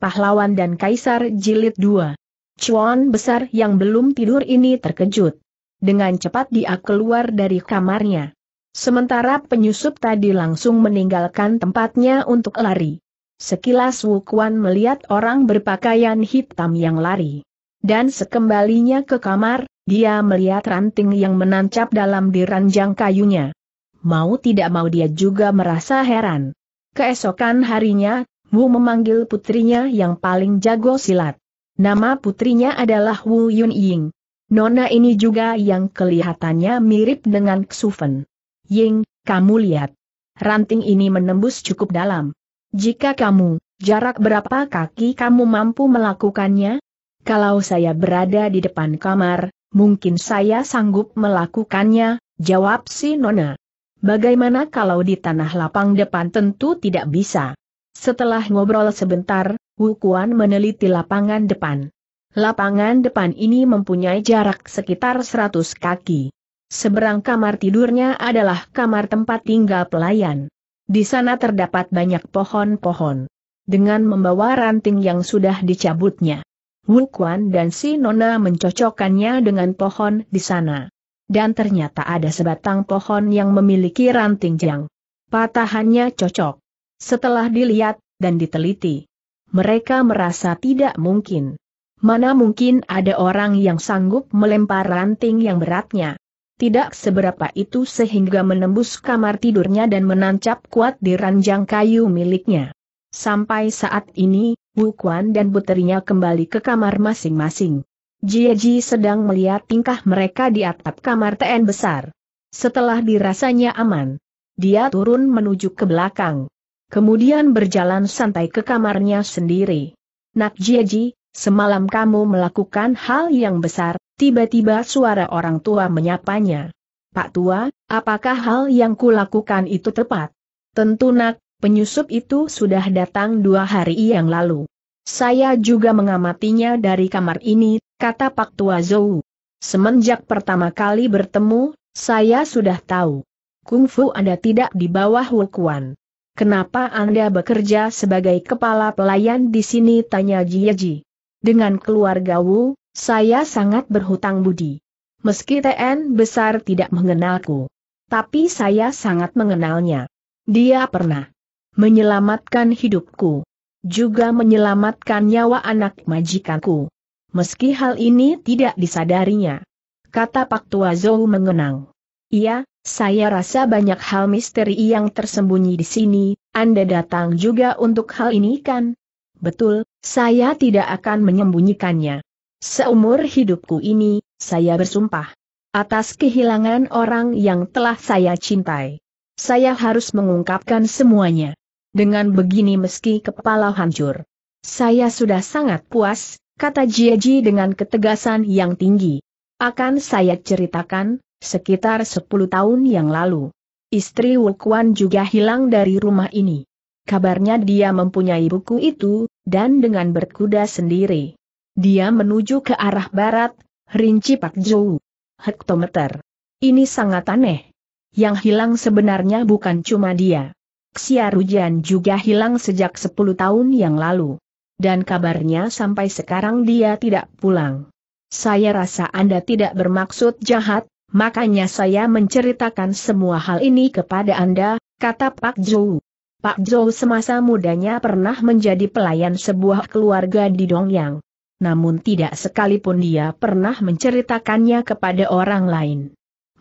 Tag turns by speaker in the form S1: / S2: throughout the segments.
S1: Pahlawan dan Kaisar Jilid 2. Cuan besar yang belum tidur ini terkejut. Dengan cepat dia keluar dari kamarnya. Sementara penyusup tadi langsung meninggalkan tempatnya untuk lari. Sekilas Wu Wukuan melihat orang berpakaian hitam yang lari. Dan sekembalinya ke kamar, dia melihat ranting yang menancap dalam diranjang kayunya. Mau tidak mau dia juga merasa heran. Keesokan harinya, Wu memanggil putrinya yang paling jago silat. Nama putrinya adalah Wu Yun Ying. Nona ini juga yang kelihatannya mirip dengan Xufen. Ying, kamu lihat. Ranting ini menembus cukup dalam. Jika kamu, jarak berapa kaki kamu mampu melakukannya? Kalau saya berada di depan kamar, mungkin saya sanggup melakukannya, jawab si Nona. Bagaimana kalau di tanah lapang depan tentu tidak bisa. Setelah ngobrol sebentar, Wu Kuan meneliti lapangan depan. Lapangan depan ini mempunyai jarak sekitar 100 kaki. Seberang kamar tidurnya adalah kamar tempat tinggal pelayan. Di sana terdapat banyak pohon-pohon. Dengan membawa ranting yang sudah dicabutnya, Wu Kuan dan si Nona mencocokkannya dengan pohon di sana. Dan ternyata ada sebatang pohon yang memiliki ranting yang Patahannya cocok. Setelah dilihat, dan diteliti. Mereka merasa tidak mungkin. Mana mungkin ada orang yang sanggup melempar ranting yang beratnya. Tidak seberapa itu sehingga menembus kamar tidurnya dan menancap kuat di ranjang kayu miliknya. Sampai saat ini, Wu Kuan dan puterinya kembali ke kamar masing-masing. Jie Ji sedang melihat tingkah mereka di atap kamar TN besar. Setelah dirasanya aman, dia turun menuju ke belakang. Kemudian berjalan santai ke kamarnya sendiri. Nak Jieji, semalam kamu melakukan hal yang besar, tiba-tiba suara orang tua menyapanya. Pak Tua, apakah hal yang kulakukan itu tepat? Tentu nak, penyusup itu sudah datang dua hari yang lalu. Saya juga mengamatinya dari kamar ini, kata Pak Tua Zou. Semenjak pertama kali bertemu, saya sudah tahu. Kungfu ada tidak di bawah Wukuan. Kenapa Anda bekerja sebagai kepala pelayan di sini? Tanya Jiaji. Dengan keluarga Wu, saya sangat berhutang budi. Meski TN besar tidak mengenalku. Tapi saya sangat mengenalnya. Dia pernah menyelamatkan hidupku. Juga menyelamatkan nyawa anak majikanku. Meski hal ini tidak disadarinya. Kata Pak Tua Zou mengenang. Iya, saya rasa banyak hal misteri yang tersembunyi di sini, Anda datang juga untuk hal ini kan? Betul, saya tidak akan menyembunyikannya. Seumur hidupku ini, saya bersumpah. Atas kehilangan orang yang telah saya cintai. Saya harus mengungkapkan semuanya. Dengan begini meski kepala hancur. Saya sudah sangat puas, kata Jieji dengan ketegasan yang tinggi. Akan saya ceritakan, sekitar 10 tahun yang lalu. Istri Wukuan juga hilang dari rumah ini. Kabarnya dia mempunyai buku itu, dan dengan berkuda sendiri. Dia menuju ke arah barat, rinci Pak Zhou. Hektometer. Ini sangat aneh. Yang hilang sebenarnya bukan cuma dia. Xia Rujian juga hilang sejak 10 tahun yang lalu. Dan kabarnya sampai sekarang dia tidak pulang. Saya rasa Anda tidak bermaksud jahat, Makanya saya menceritakan semua hal ini kepada Anda, kata Pak Zhou. Pak Zhou semasa mudanya pernah menjadi pelayan sebuah keluarga di Dongyang. Namun tidak sekalipun dia pernah menceritakannya kepada orang lain.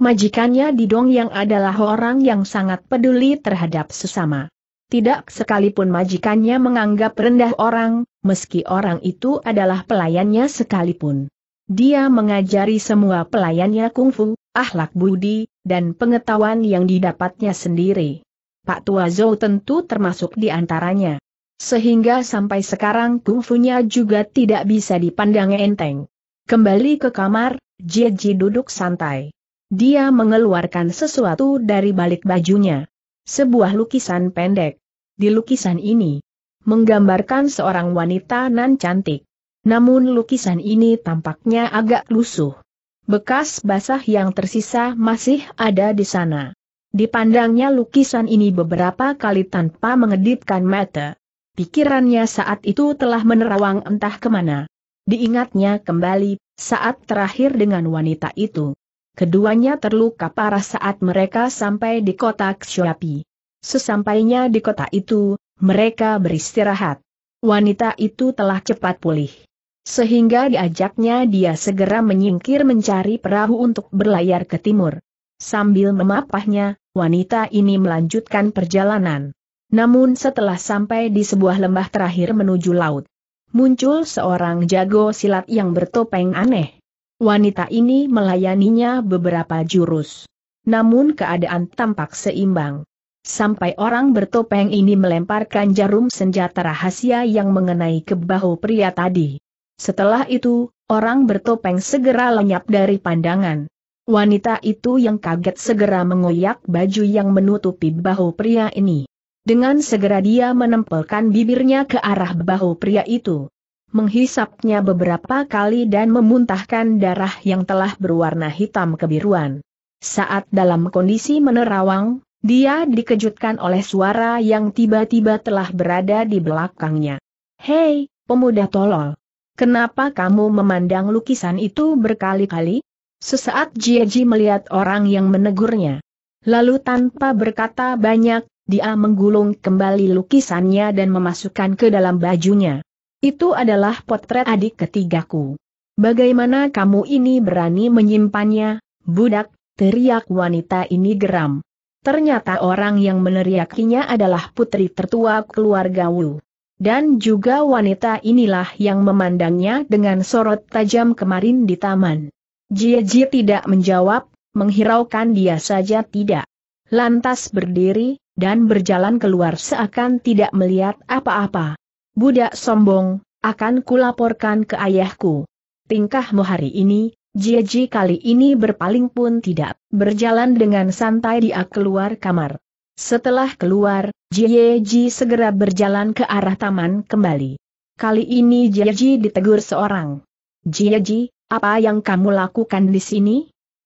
S1: Majikannya di Dongyang adalah orang yang sangat peduli terhadap sesama. Tidak sekalipun majikannya menganggap rendah orang, meski orang itu adalah pelayannya sekalipun. Dia mengajari semua pelayannya kungfu, Ahlak budi, dan pengetahuan yang didapatnya sendiri. Pak Tua Zhou tentu termasuk di antaranya. Sehingga sampai sekarang kungfunya juga tidak bisa dipandang enteng. Kembali ke kamar, Jeji duduk santai. Dia mengeluarkan sesuatu dari balik bajunya. Sebuah lukisan pendek. Di lukisan ini, menggambarkan seorang wanita nan cantik. Namun lukisan ini tampaknya agak lusuh. Bekas basah yang tersisa masih ada di sana. Dipandangnya lukisan ini beberapa kali tanpa mengedipkan mata. Pikirannya saat itu telah menerawang entah kemana. Diingatnya kembali, saat terakhir dengan wanita itu. Keduanya terluka parah saat mereka sampai di kota Xiaopi. Sesampainya di kota itu, mereka beristirahat. Wanita itu telah cepat pulih sehingga diajaknya dia segera menyingkir mencari perahu untuk berlayar ke timur. Sambil memapahnya, wanita ini melanjutkan perjalanan. Namun setelah sampai di sebuah lembah terakhir menuju laut, muncul seorang jago silat yang bertopeng aneh. Wanita ini melayaninya beberapa jurus. Namun keadaan tampak seimbang. Sampai orang bertopeng ini melemparkan jarum senjata rahasia yang mengenai ke bahu pria tadi. Setelah itu, orang bertopeng segera lenyap dari pandangan. Wanita itu yang kaget segera mengoyak baju yang menutupi bahu pria ini. Dengan segera dia menempelkan bibirnya ke arah bahu pria itu. Menghisapnya beberapa kali dan memuntahkan darah yang telah berwarna hitam kebiruan. Saat dalam kondisi menerawang, dia dikejutkan oleh suara yang tiba-tiba telah berada di belakangnya. Hei, pemuda tolol. Kenapa kamu memandang lukisan itu berkali-kali? Sesaat Jieji melihat orang yang menegurnya. Lalu tanpa berkata banyak, dia menggulung kembali lukisannya dan memasukkan ke dalam bajunya. Itu adalah potret adik ketigaku. Bagaimana kamu ini berani menyimpannya, budak, teriak wanita ini geram. Ternyata orang yang meneriakinya adalah putri tertua keluarga Wu. Dan juga wanita inilah yang memandangnya dengan sorot tajam kemarin di taman. Jieji tidak menjawab, menghiraukan dia saja tidak. Lantas berdiri, dan berjalan keluar seakan tidak melihat apa-apa. Budak sombong, akan kulaporkan ke ayahku. Tingkahmu hari ini, Jieji kali ini berpaling pun tidak, berjalan dengan santai dia keluar kamar. Setelah keluar, Jieji segera berjalan ke arah taman kembali. Kali ini Jieji ditegur seorang. Jieji, apa yang kamu lakukan di sini?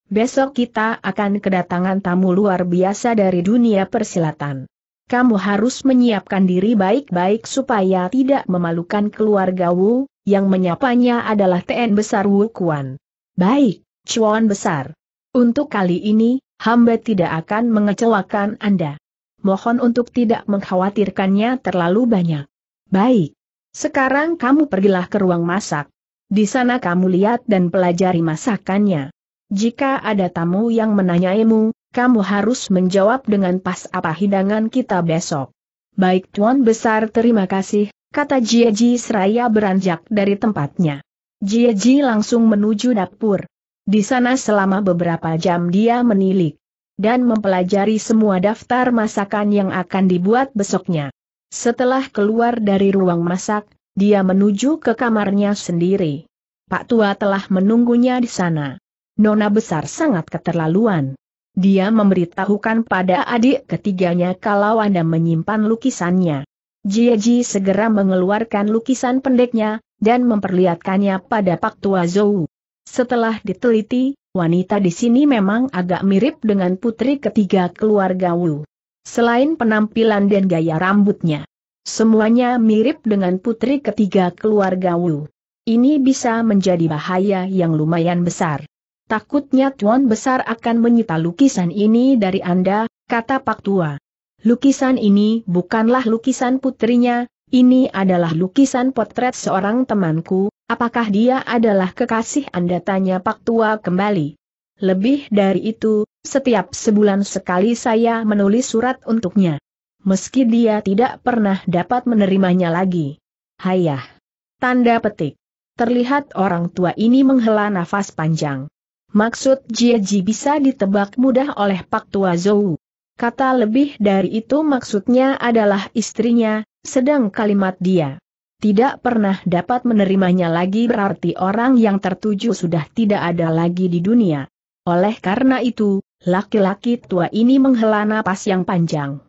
S1: Besok kita akan kedatangan tamu luar biasa dari dunia persilatan. Kamu harus menyiapkan diri baik-baik supaya tidak memalukan keluarga Wu, yang menyapanya adalah TN Besar Wu Kuan. Baik, Chuan Besar. Untuk kali ini, hamba tidak akan mengecewakan Anda mohon untuk tidak mengkhawatirkannya terlalu banyak. Baik. Sekarang kamu pergilah ke ruang masak. Di sana kamu lihat dan pelajari masakannya. Jika ada tamu yang menanyaimu, kamu harus menjawab dengan pas apa hidangan kita besok. Baik Tuan Besar terima kasih, kata Jieji seraya beranjak dari tempatnya. Jieji langsung menuju dapur. Di sana selama beberapa jam dia menilik dan mempelajari semua daftar masakan yang akan dibuat besoknya. Setelah keluar dari ruang masak, dia menuju ke kamarnya sendiri. Pak Tua telah menunggunya di sana. Nona besar sangat keterlaluan. Dia memberitahukan pada adik ketiganya kalau Anda menyimpan lukisannya. Jiaji segera mengeluarkan lukisan pendeknya, dan memperlihatkannya pada Pak Tua Zou. Setelah diteliti, wanita di sini memang agak mirip dengan putri ketiga keluarga Wu. Selain penampilan dan gaya rambutnya, semuanya mirip dengan putri ketiga keluarga Wu. Ini bisa menjadi bahaya yang lumayan besar. Takutnya Tuan Besar akan menyita lukisan ini dari Anda, kata Pak Tua. Lukisan ini bukanlah lukisan putrinya, ini adalah lukisan potret seorang temanku, Apakah dia adalah kekasih Anda? Tanya Pak Tua kembali. Lebih dari itu, setiap sebulan sekali saya menulis surat untuknya. Meski dia tidak pernah dapat menerimanya lagi. Hayah. Tanda petik. Terlihat orang tua ini menghela nafas panjang. Maksud Jieji bisa ditebak mudah oleh Pak Tua Zou. Kata lebih dari itu maksudnya adalah istrinya, sedang kalimat dia tidak pernah dapat menerimanya lagi berarti orang yang tertuju sudah tidak ada lagi di dunia. Oleh karena itu, laki-laki tua ini menghela napas yang panjang.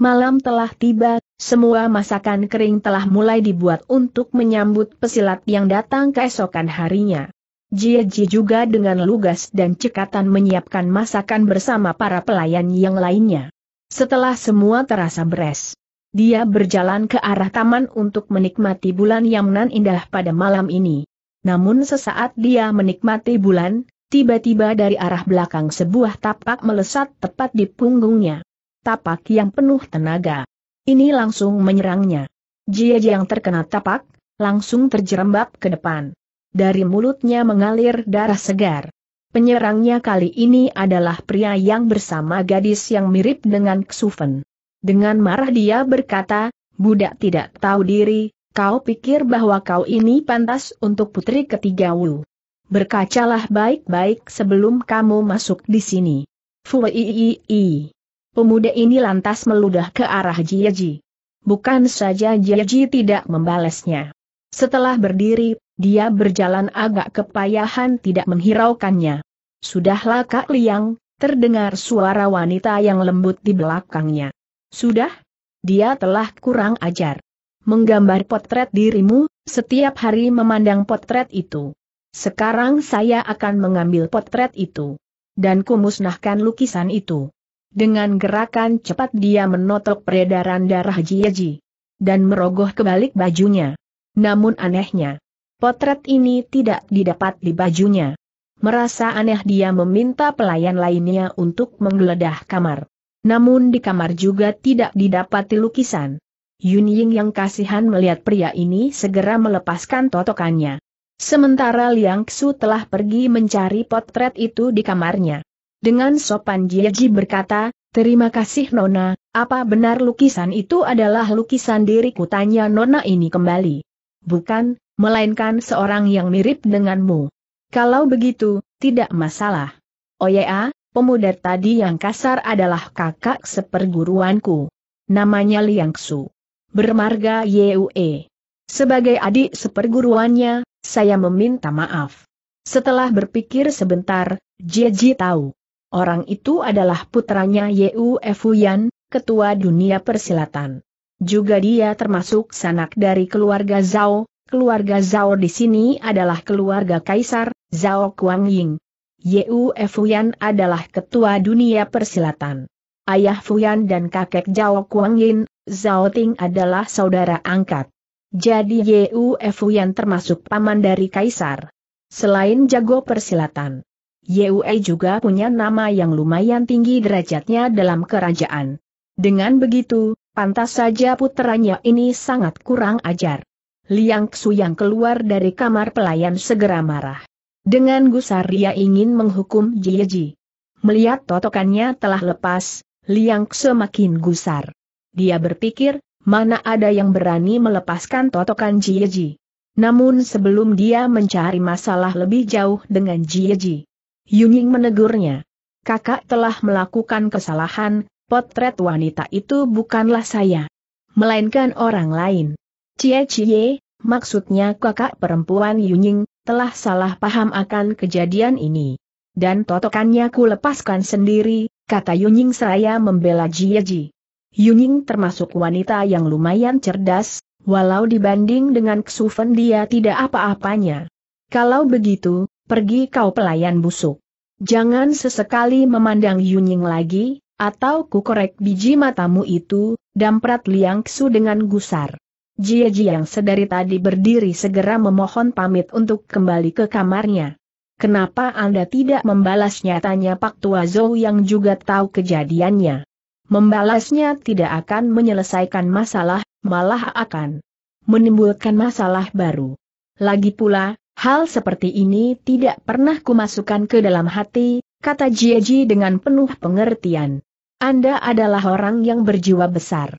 S1: Malam telah tiba, semua masakan kering telah mulai dibuat untuk menyambut pesilat yang datang keesokan harinya. Jieji juga dengan lugas dan cekatan menyiapkan masakan bersama para pelayan yang lainnya. Setelah semua terasa beres, dia berjalan ke arah taman untuk menikmati bulan yang nan indah pada malam ini. Namun sesaat dia menikmati bulan, tiba-tiba dari arah belakang sebuah tapak melesat tepat di punggungnya. Tapak yang penuh tenaga. Ini langsung menyerangnya. Jia yang terkena tapak, langsung terjerembab ke depan. Dari mulutnya mengalir darah segar. Penyerangnya kali ini adalah pria yang bersama gadis yang mirip dengan Xufen. Dengan marah dia berkata, budak tidak tahu diri, kau pikir bahwa kau ini pantas untuk putri ketiga Wu. Berkacalah baik-baik sebelum kamu masuk di sini. Fuiiii. Pemuda ini lantas meludah ke arah Jiaji. Bukan saja Jiaji tidak membalasnya. Setelah berdiri, dia berjalan agak kepayahan tidak menghiraukannya. Sudahlah Kak Liang, terdengar suara wanita yang lembut di belakangnya. Sudah? Dia telah kurang ajar. Menggambar potret dirimu, setiap hari memandang potret itu. Sekarang saya akan mengambil potret itu. Dan kumusnahkan lukisan itu. Dengan gerakan cepat dia menotok peredaran darah Jiaji. Dan merogoh kebalik bajunya. Namun anehnya, potret ini tidak didapat di bajunya. Merasa aneh dia meminta pelayan lainnya untuk menggeledah kamar namun di kamar juga tidak didapati lukisan. Yun Ying yang kasihan melihat pria ini segera melepaskan totokannya. Sementara Liang Xu telah pergi mencari potret itu di kamarnya. Dengan sopan Ji berkata, Terima kasih Nona, apa benar lukisan itu adalah lukisan diriku tanya Nona ini kembali. Bukan, melainkan seorang yang mirip denganmu. Kalau begitu, tidak masalah. Oh ya, pemuda tadi yang kasar adalah kakak seperguruanku. Namanya Liang Su. Bermarga Yue. Sebagai adik seperguruannya, saya meminta maaf. Setelah berpikir sebentar, Jeji tahu. Orang itu adalah putranya Yue Fuyan, ketua dunia persilatan. Juga dia termasuk sanak dari keluarga Zhao, keluarga Zhao di sini adalah keluarga Kaisar, Zhao Kuang Ying. Yue Fuyan adalah ketua dunia persilatan. Ayah Fuyan dan kakek Zhao Kuang Yin, Zhao Ting adalah saudara angkat. Jadi Yue Fuyan termasuk paman dari kaisar. Selain jago persilatan, Yue juga punya nama yang lumayan tinggi derajatnya dalam kerajaan. Dengan begitu, pantas saja putranya ini sangat kurang ajar. Liang Xu yang keluar dari kamar pelayan segera marah. Dengan gusar ia ingin menghukum Jie Ji. Melihat totokannya telah lepas, Liang semakin gusar. Dia berpikir, mana ada yang berani melepaskan totokan Jie Ji. Namun sebelum dia mencari masalah lebih jauh dengan Jie Ji, Yunying menegurnya. Kakak telah melakukan kesalahan, potret wanita itu bukanlah saya. Melainkan orang lain. Cie Cie, maksudnya kakak perempuan Yunying, telah salah paham akan kejadian ini. Dan totokannya ku lepaskan sendiri, kata Yunying seraya membela Jieji. Yunying termasuk wanita yang lumayan cerdas, walau dibanding dengan Xufen dia tidak apa-apanya. Kalau begitu, pergi kau pelayan busuk. Jangan sesekali memandang Yunying lagi, atau ku korek biji matamu itu, damprat Liang Ksu dengan gusar. Jia yang sedari tadi berdiri segera memohon pamit untuk kembali ke kamarnya. Kenapa Anda tidak membalasnya tanya Pak Tua Zhou yang juga tahu kejadiannya. Membalasnya tidak akan menyelesaikan masalah, malah akan menimbulkan masalah baru. Lagi pula, hal seperti ini tidak pernah kumasukkan ke dalam hati, kata Jieji dengan penuh pengertian. Anda adalah orang yang berjiwa besar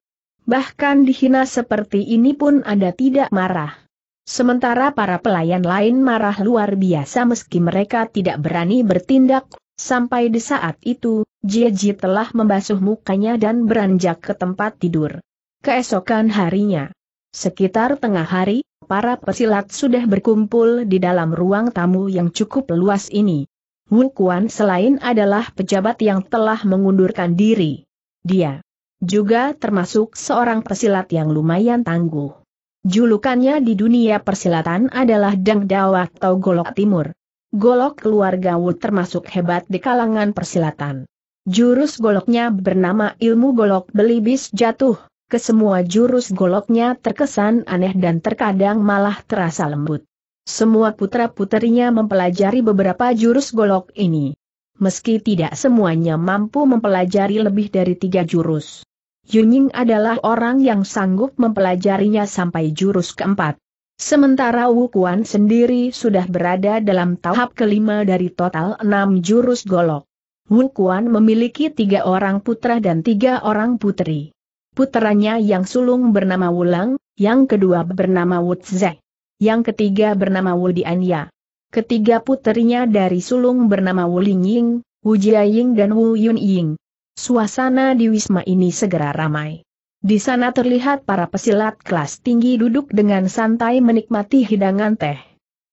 S1: bahkan dihina seperti ini pun Anda tidak marah. Sementara para pelayan lain marah luar biasa meski mereka tidak berani bertindak, sampai di saat itu, Jeji telah membasuh mukanya dan beranjak ke tempat tidur. Keesokan harinya, sekitar tengah hari, para pesilat sudah berkumpul di dalam ruang tamu yang cukup luas ini. Wu Kuan selain adalah pejabat yang telah mengundurkan diri. Dia juga termasuk seorang pesilat yang lumayan tangguh. Julukannya di dunia persilatan adalah Deng Dawa atau Golok Timur. Golok keluarga Wu termasuk hebat di kalangan persilatan. Jurus goloknya bernama ilmu golok belibis jatuh, kesemua jurus goloknya terkesan aneh dan terkadang malah terasa lembut. Semua putra putrinya mempelajari beberapa jurus golok ini. Meski tidak semuanya mampu mempelajari lebih dari tiga jurus. Yuning adalah orang yang sanggup mempelajarinya sampai jurus keempat. Sementara Wu Kuan sendiri sudah berada dalam tahap kelima dari total enam jurus golok. Wu Kuan memiliki tiga orang putra dan tiga orang putri. Putranya yang sulung bernama Wulang, yang kedua bernama Wu Zhe. yang ketiga bernama Wu Dianya. Ketiga putrinya dari sulung bernama Wu Lingying, Wu Jiaying dan Wu Yunying. Suasana di Wisma ini segera ramai. Di sana terlihat para pesilat kelas tinggi duduk dengan santai menikmati hidangan teh.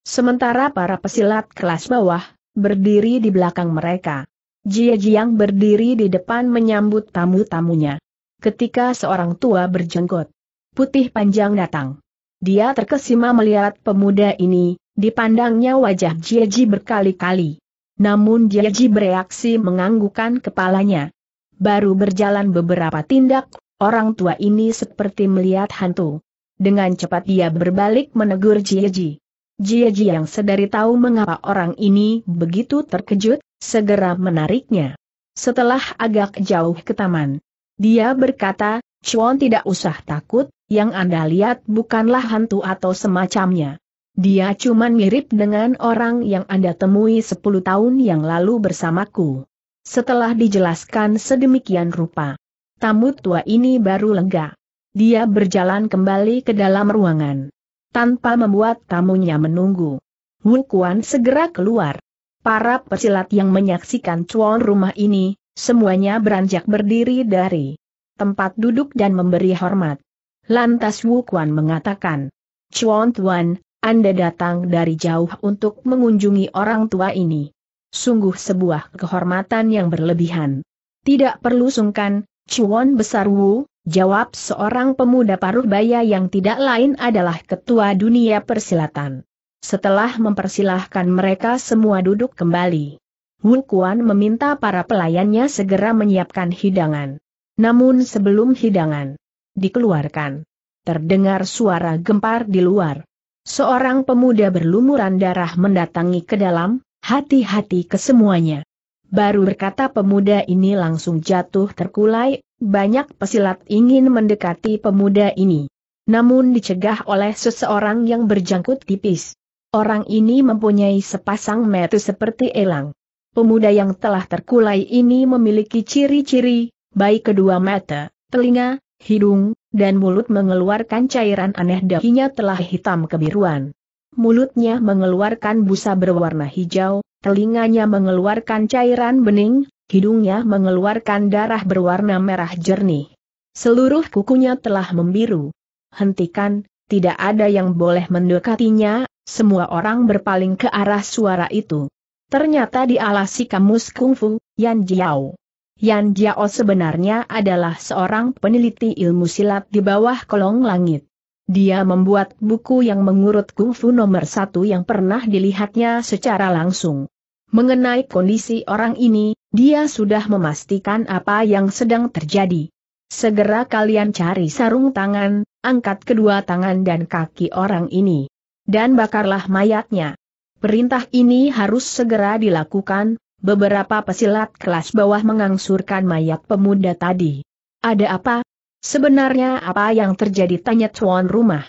S1: Sementara para pesilat kelas bawah, berdiri di belakang mereka. Jia Jiang berdiri di depan menyambut tamu-tamunya. Ketika seorang tua berjenggot, putih panjang datang. Dia terkesima melihat pemuda ini, dipandangnya wajah Jia Ji berkali-kali. Namun Jia Ji bereaksi menganggukan kepalanya. Baru berjalan beberapa tindak, orang tua ini seperti melihat hantu. Dengan cepat dia berbalik menegur Jieji. Jieji yang sedari tahu mengapa orang ini begitu terkejut, segera menariknya. Setelah agak jauh ke taman, dia berkata, Chuan tidak usah takut, yang Anda lihat bukanlah hantu atau semacamnya. Dia cuman mirip dengan orang yang Anda temui 10 tahun yang lalu bersamaku. Setelah dijelaskan sedemikian rupa, tamu tua ini baru lega. Dia berjalan kembali ke dalam ruangan. Tanpa membuat tamunya menunggu. Wu Kuan segera keluar. Para pesilat yang menyaksikan cuan rumah ini, semuanya beranjak berdiri dari tempat duduk dan memberi hormat. Lantas Wu Kuan mengatakan, Cuan Tuan, Anda datang dari jauh untuk mengunjungi orang tua ini sungguh sebuah kehormatan yang berlebihan. Tidak perlu sungkan, Chuan Besar Wu, jawab seorang pemuda paruh baya yang tidak lain adalah ketua dunia persilatan. Setelah mempersilahkan mereka semua duduk kembali, Wu Kuan meminta para pelayannya segera menyiapkan hidangan. Namun sebelum hidangan dikeluarkan, terdengar suara gempar di luar. Seorang pemuda berlumuran darah mendatangi ke dalam, hati-hati ke semuanya. Baru berkata pemuda ini langsung jatuh terkulai, banyak pesilat ingin mendekati pemuda ini. Namun dicegah oleh seseorang yang berjangkut tipis. Orang ini mempunyai sepasang mata seperti elang. Pemuda yang telah terkulai ini memiliki ciri-ciri, baik kedua mata, telinga, hidung, dan mulut mengeluarkan cairan aneh dahinya telah hitam kebiruan mulutnya mengeluarkan busa berwarna hijau, telinganya mengeluarkan cairan bening, hidungnya mengeluarkan darah berwarna merah jernih. Seluruh kukunya telah membiru. Hentikan, tidak ada yang boleh mendekatinya, semua orang berpaling ke arah suara itu. Ternyata dialasi si kamus kungfu, Yan Jiao. Yan Jiao sebenarnya adalah seorang peneliti ilmu silat di bawah kolong langit. Dia membuat buku yang mengurut kungfu nomor satu yang pernah dilihatnya secara langsung. Mengenai kondisi orang ini, dia sudah memastikan apa yang sedang terjadi. Segera kalian cari sarung tangan, angkat kedua tangan dan kaki orang ini. Dan bakarlah mayatnya. Perintah ini harus segera dilakukan, beberapa pesilat kelas bawah mengangsurkan mayat pemuda tadi. Ada apa, Sebenarnya apa yang terjadi tanya tuan rumah.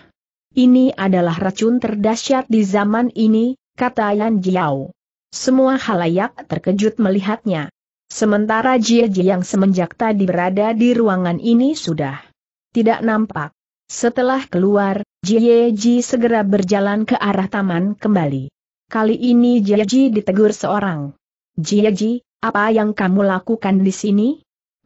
S1: Ini adalah racun terdahsyat di zaman ini, kata Yan Jiao. Semua halayak terkejut melihatnya. Sementara Jie Jie yang semenjak tadi berada di ruangan ini sudah tidak nampak. Setelah keluar, Jie Ji segera berjalan ke arah taman kembali. Kali ini Jie Ji ditegur seorang. Jie Ji, apa yang kamu lakukan di sini?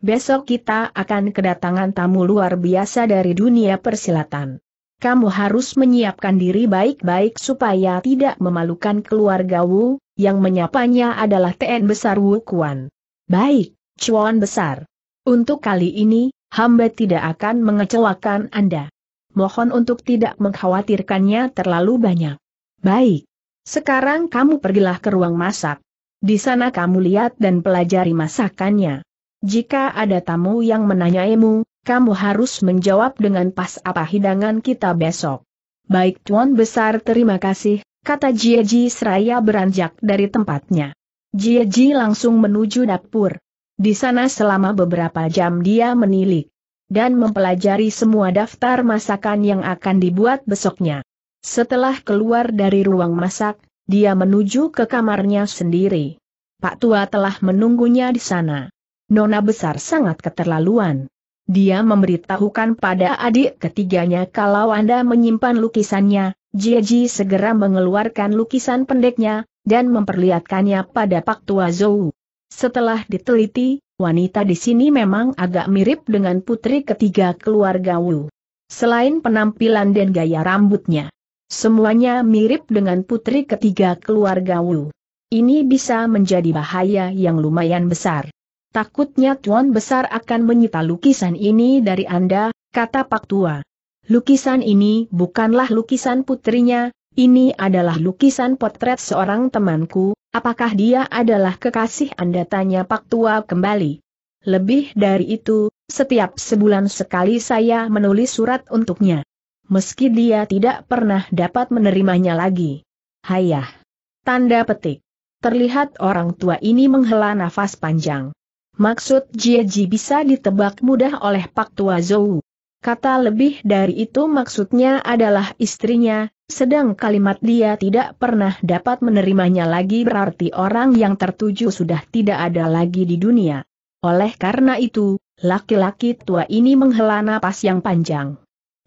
S1: Besok kita akan kedatangan tamu luar biasa dari dunia persilatan. Kamu harus menyiapkan diri baik-baik supaya tidak memalukan keluarga Wu, yang menyapanya adalah TN Besar Wu Kuan. Baik, Chuan Besar. Untuk kali ini, hamba tidak akan mengecewakan Anda. Mohon untuk tidak mengkhawatirkannya terlalu banyak. Baik. Sekarang kamu pergilah ke ruang masak. Di sana kamu lihat dan pelajari masakannya. Jika ada tamu yang menanyaimu, kamu harus menjawab dengan pas apa hidangan kita besok. Baik Tuan Besar terima kasih, kata Jieji seraya beranjak dari tempatnya. Jieji langsung menuju dapur. Di sana selama beberapa jam dia menilik dan mempelajari semua daftar masakan yang akan dibuat besoknya. Setelah keluar dari ruang masak, dia menuju ke kamarnya sendiri. Pak Tua telah menunggunya di sana. Nona besar sangat keterlaluan. Dia memberitahukan pada adik ketiganya kalau Anda menyimpan lukisannya, Jieji segera mengeluarkan lukisan pendeknya, dan memperlihatkannya pada Pak Tua Zhou. Setelah diteliti, wanita di sini memang agak mirip dengan putri ketiga keluarga Wu. Selain penampilan dan gaya rambutnya, semuanya mirip dengan putri ketiga keluarga Wu. Ini bisa menjadi bahaya yang lumayan besar. Takutnya Tuan Besar akan menyita lukisan ini dari Anda, kata Pak Tua. Lukisan ini bukanlah lukisan putrinya, ini adalah lukisan potret seorang temanku, apakah dia adalah kekasih Anda tanya Pak Tua kembali. Lebih dari itu, setiap sebulan sekali saya menulis surat untuknya. Meski dia tidak pernah dapat menerimanya lagi. Hayah. Tanda petik. Terlihat orang tua ini menghela nafas panjang. Maksud Jieji bisa ditebak mudah oleh Pak Tua Zou. Kata lebih dari itu maksudnya adalah istrinya, sedang kalimat dia tidak pernah dapat menerimanya lagi berarti orang yang tertuju sudah tidak ada lagi di dunia. Oleh karena itu, laki-laki tua ini menghela napas yang panjang.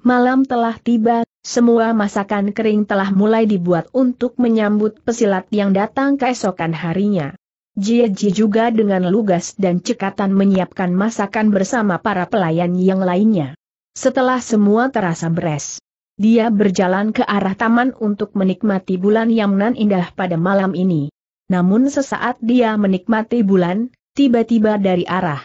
S1: Malam telah tiba, semua masakan kering telah mulai dibuat untuk menyambut pesilat yang datang keesokan harinya. Jieji juga dengan lugas dan cekatan menyiapkan masakan bersama para pelayan yang lainnya. Setelah semua terasa beres, dia berjalan ke arah taman untuk menikmati bulan yang nan indah pada malam ini. Namun sesaat dia menikmati bulan, tiba-tiba dari arah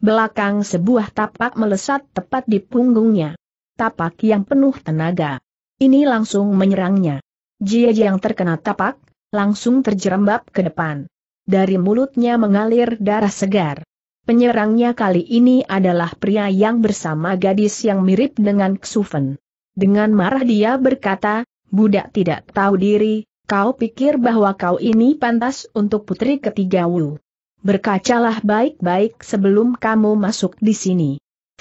S1: belakang sebuah tapak melesat tepat di punggungnya. Tapak yang penuh tenaga. Ini langsung menyerangnya. Jieji yang terkena tapak, langsung terjerembab ke depan dari mulutnya mengalir darah segar. Penyerangnya kali ini adalah pria yang bersama gadis yang mirip dengan Xufen. Dengan marah dia berkata, budak tidak tahu diri, kau pikir bahwa kau ini pantas untuk putri ketiga Wu. Berkacalah baik-baik sebelum kamu masuk di sini.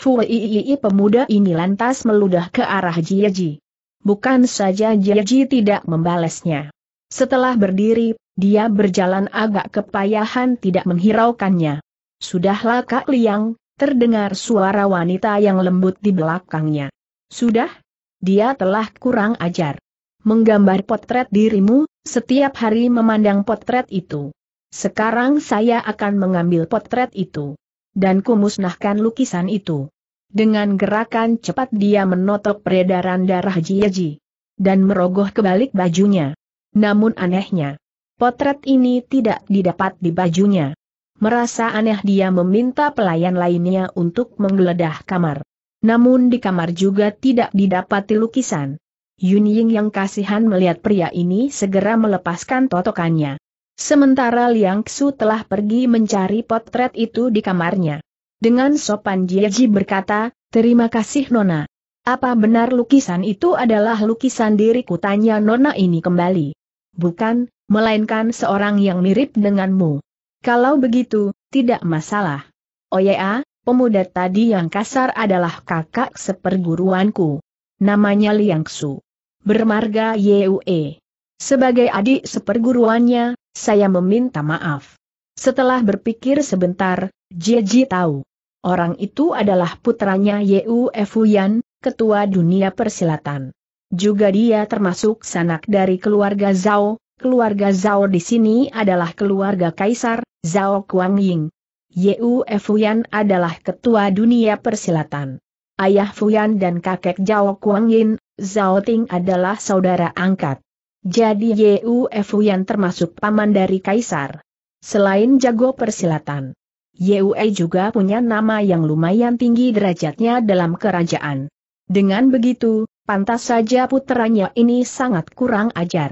S1: Fuiii pemuda ini lantas meludah ke arah Jiaji. Bukan saja Jiaji tidak membalasnya. Setelah berdiri, dia berjalan agak kepayahan tidak menghiraukannya. Sudahlah Kak Liang, terdengar suara wanita yang lembut di belakangnya. Sudah? Dia telah kurang ajar. Menggambar potret dirimu, setiap hari memandang potret itu. Sekarang saya akan mengambil potret itu. Dan kumusnahkan lukisan itu. Dengan gerakan cepat dia menotok peredaran darah Jiaji. Dan merogoh kebalik bajunya. Namun anehnya, Potret ini tidak didapat di bajunya. Merasa aneh dia meminta pelayan lainnya untuk menggeledah kamar. Namun di kamar juga tidak didapati lukisan. Yun Ying yang kasihan melihat pria ini segera melepaskan totokannya. Sementara Liang Xu telah pergi mencari potret itu di kamarnya. Dengan sopan Jieji berkata, terima kasih Nona. Apa benar lukisan itu adalah lukisan diriku tanya Nona ini kembali? Bukan, melainkan seorang yang mirip denganmu. Kalau begitu, tidak masalah. Oh ya, pemuda tadi yang kasar adalah kakak seperguruanku. Namanya Liang Su. Bermarga Yue. Sebagai adik seperguruannya, saya meminta maaf. Setelah berpikir sebentar, Jeji tahu. Orang itu adalah putranya Yeu Fuyan, ketua dunia persilatan. Juga dia termasuk sanak dari keluarga Zhao, Keluarga Zhao di sini adalah keluarga Kaisar, Zhao Kuang Ying. Yue Fuyan adalah ketua dunia persilatan. Ayah Fuyan dan kakek Zhao Kuang Zhao Ting adalah saudara angkat. Jadi Yu Fuyan termasuk paman dari Kaisar. Selain jago persilatan, Yue juga punya nama yang lumayan tinggi derajatnya dalam kerajaan. Dengan begitu, pantas saja putranya ini sangat kurang ajar.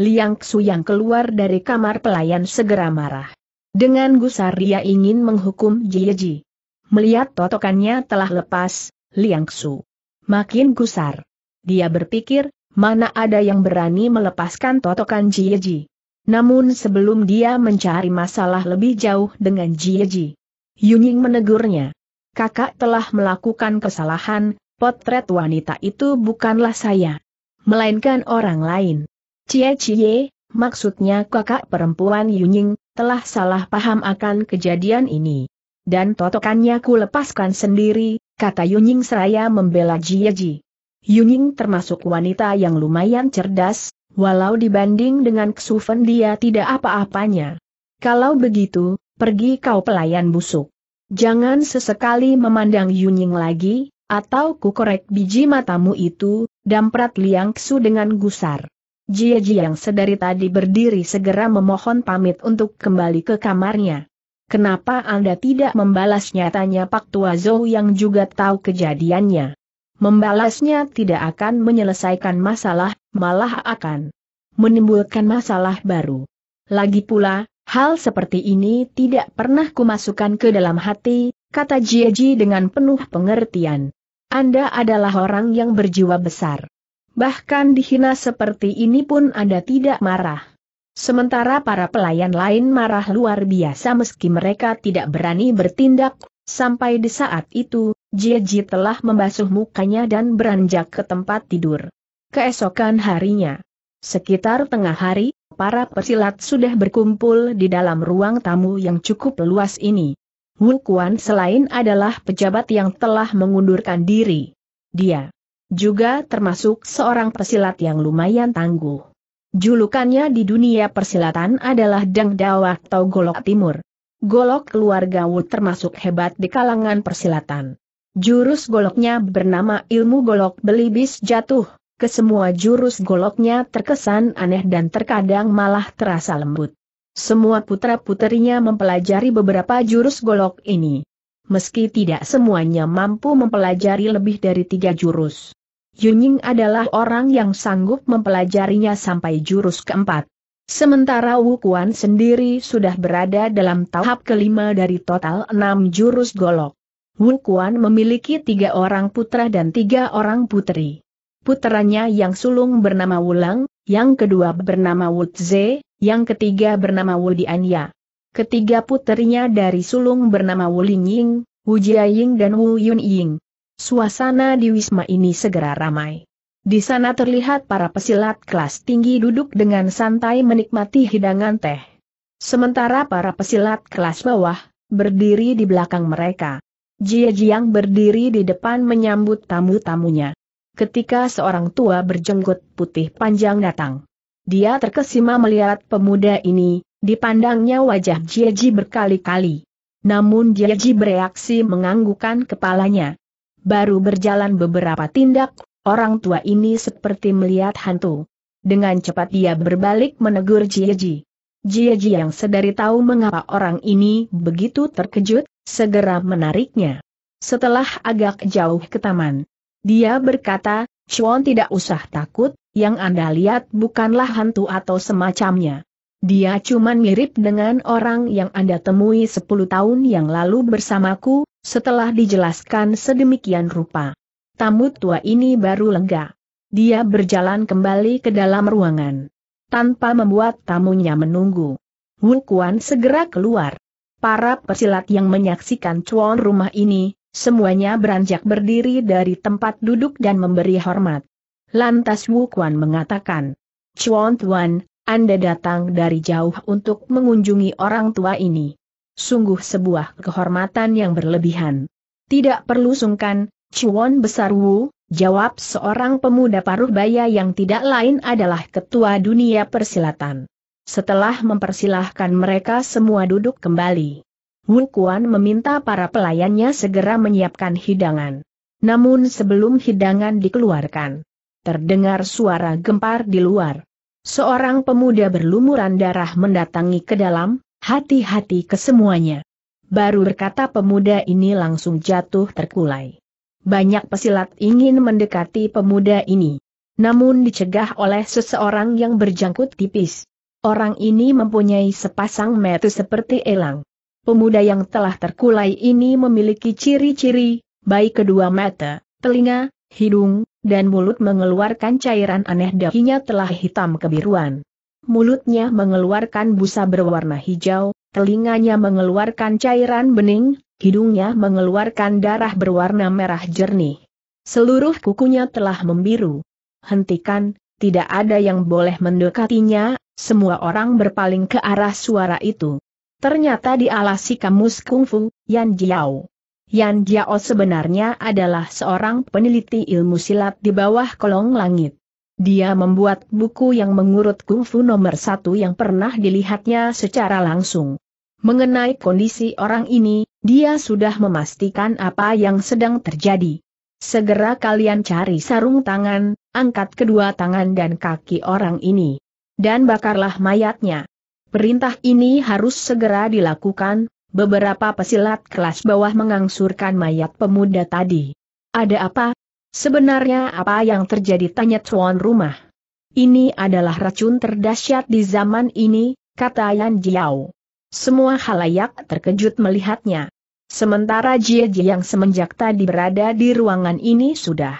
S1: Liang Xu yang keluar dari kamar pelayan segera marah. Dengan gusar dia ingin menghukum Ji. Melihat totokannya telah lepas, Liang Xu makin gusar. Dia berpikir, mana ada yang berani melepaskan totokan Ji. Namun sebelum dia mencari masalah lebih jauh dengan Yun Yuning menegurnya. Kakak telah melakukan kesalahan, potret wanita itu bukanlah saya. Melainkan orang lain. Cie Cie, maksudnya kakak perempuan Yunying, telah salah paham akan kejadian ini. Dan totokannya ku lepaskan sendiri, kata Yunying seraya membela Jie Ji. Yunying termasuk wanita yang lumayan cerdas, walau dibanding dengan Ksuven dia tidak apa-apanya. Kalau begitu, pergi kau pelayan busuk. Jangan sesekali memandang Yunying lagi, atau ku korek biji matamu itu, damprat Liang Ksu dengan gusar. Jie Ji yang sedari tadi berdiri segera memohon pamit untuk kembali ke kamarnya. Kenapa Anda tidak membalasnya tanya Pak Tua Zhou yang juga tahu kejadiannya. Membalasnya tidak akan menyelesaikan masalah, malah akan menimbulkan masalah baru. Lagi pula, hal seperti ini tidak pernah kumasukkan ke dalam hati, kata Jie Ji dengan penuh pengertian. Anda adalah orang yang berjiwa besar. Bahkan dihina seperti ini pun Anda tidak marah. Sementara para pelayan lain marah luar biasa meski mereka tidak berani bertindak, sampai di saat itu, Jeji telah membasuh mukanya dan beranjak ke tempat tidur. Keesokan harinya, sekitar tengah hari, para persilat sudah berkumpul di dalam ruang tamu yang cukup luas ini. Wu Kuan selain adalah pejabat yang telah mengundurkan diri. Dia juga termasuk seorang pesilat yang lumayan tangguh. Julukannya di dunia persilatan adalah Deng Dawa atau Golok Timur. Golok keluarga Wu termasuk hebat di kalangan persilatan. Jurus goloknya bernama ilmu golok belibis jatuh, kesemua jurus goloknya terkesan aneh dan terkadang malah terasa lembut. Semua putra-puterinya mempelajari beberapa jurus golok ini. Meski tidak semuanya mampu mempelajari lebih dari tiga jurus. Yunying adalah orang yang sanggup mempelajarinya sampai jurus keempat. Sementara Wu Kuan sendiri sudah berada dalam tahap kelima dari total enam jurus golok. Wu Kuan memiliki tiga orang putra dan tiga orang putri. Putranya yang sulung bernama Wulang, yang kedua bernama Wu Tze, yang ketiga bernama Wu Dianya. Ketiga putrinya dari sulung bernama Wu Lingying, Wu Jiaying dan Wu Yunying. Suasana di Wisma ini segera ramai. Di sana terlihat para pesilat kelas tinggi duduk dengan santai menikmati hidangan teh. Sementara para pesilat kelas bawah, berdiri di belakang mereka. Jie Jiang berdiri di depan menyambut tamu-tamunya. Ketika seorang tua berjenggot putih panjang datang. Dia terkesima melihat pemuda ini, dipandangnya wajah Jie Ji berkali-kali. Namun Jie Ji bereaksi menganggukkan kepalanya. Baru berjalan beberapa tindak, orang tua ini seperti melihat hantu. Dengan cepat dia berbalik menegur Jieji. Jieji yang sedari tahu mengapa orang ini begitu terkejut, segera menariknya. Setelah agak jauh ke taman, dia berkata, Chuan tidak usah takut, yang Anda lihat bukanlah hantu atau semacamnya. Dia cuman mirip dengan orang yang Anda temui 10 tahun yang lalu bersamaku, setelah dijelaskan sedemikian rupa, tamu tua ini baru lega. Dia berjalan kembali ke dalam ruangan. Tanpa membuat tamunya menunggu. Wu Kuan segera keluar. Para pesilat yang menyaksikan cuan rumah ini, semuanya beranjak berdiri dari tempat duduk dan memberi hormat. Lantas Wu Kuan mengatakan, Cuan Tuan, Anda datang dari jauh untuk mengunjungi orang tua ini. Sungguh sebuah kehormatan yang berlebihan. Tidak perlu sungkan, Chuan Besar Wu, jawab seorang pemuda paruh baya yang tidak lain adalah ketua dunia persilatan. Setelah mempersilahkan mereka semua duduk kembali. Wu Kuan meminta para pelayannya segera menyiapkan hidangan. Namun sebelum hidangan dikeluarkan, terdengar suara gempar di luar. Seorang pemuda berlumuran darah mendatangi ke dalam, Hati-hati kesemuanya. Baru berkata pemuda ini langsung jatuh terkulai. Banyak pesilat ingin mendekati pemuda ini. Namun dicegah oleh seseorang yang berjangkut tipis. Orang ini mempunyai sepasang mata seperti elang. Pemuda yang telah terkulai ini memiliki ciri-ciri, baik kedua mata, telinga, hidung, dan mulut mengeluarkan cairan aneh dahinya telah hitam kebiruan mulutnya mengeluarkan busa berwarna hijau, telinganya mengeluarkan cairan bening, hidungnya mengeluarkan darah berwarna merah jernih. Seluruh kukunya telah membiru. Hentikan, tidak ada yang boleh mendekatinya, semua orang berpaling ke arah suara itu. Ternyata di alasi kamus kungfu, Yan Jiao. Yan Jiao sebenarnya adalah seorang peneliti ilmu silat di bawah kolong langit. Dia membuat buku yang mengurut kungfu nomor satu yang pernah dilihatnya secara langsung. Mengenai kondisi orang ini, dia sudah memastikan apa yang sedang terjadi. Segera kalian cari sarung tangan, angkat kedua tangan dan kaki orang ini. Dan bakarlah mayatnya. Perintah ini harus segera dilakukan, beberapa pesilat kelas bawah mengangsurkan mayat pemuda tadi. Ada apa? Sebenarnya apa yang terjadi tanya tuan rumah? Ini adalah racun terdahsyat di zaman ini, kata Yan Jiao. Semua halayak terkejut melihatnya. Sementara Jie Jie yang semenjak tadi berada di ruangan ini sudah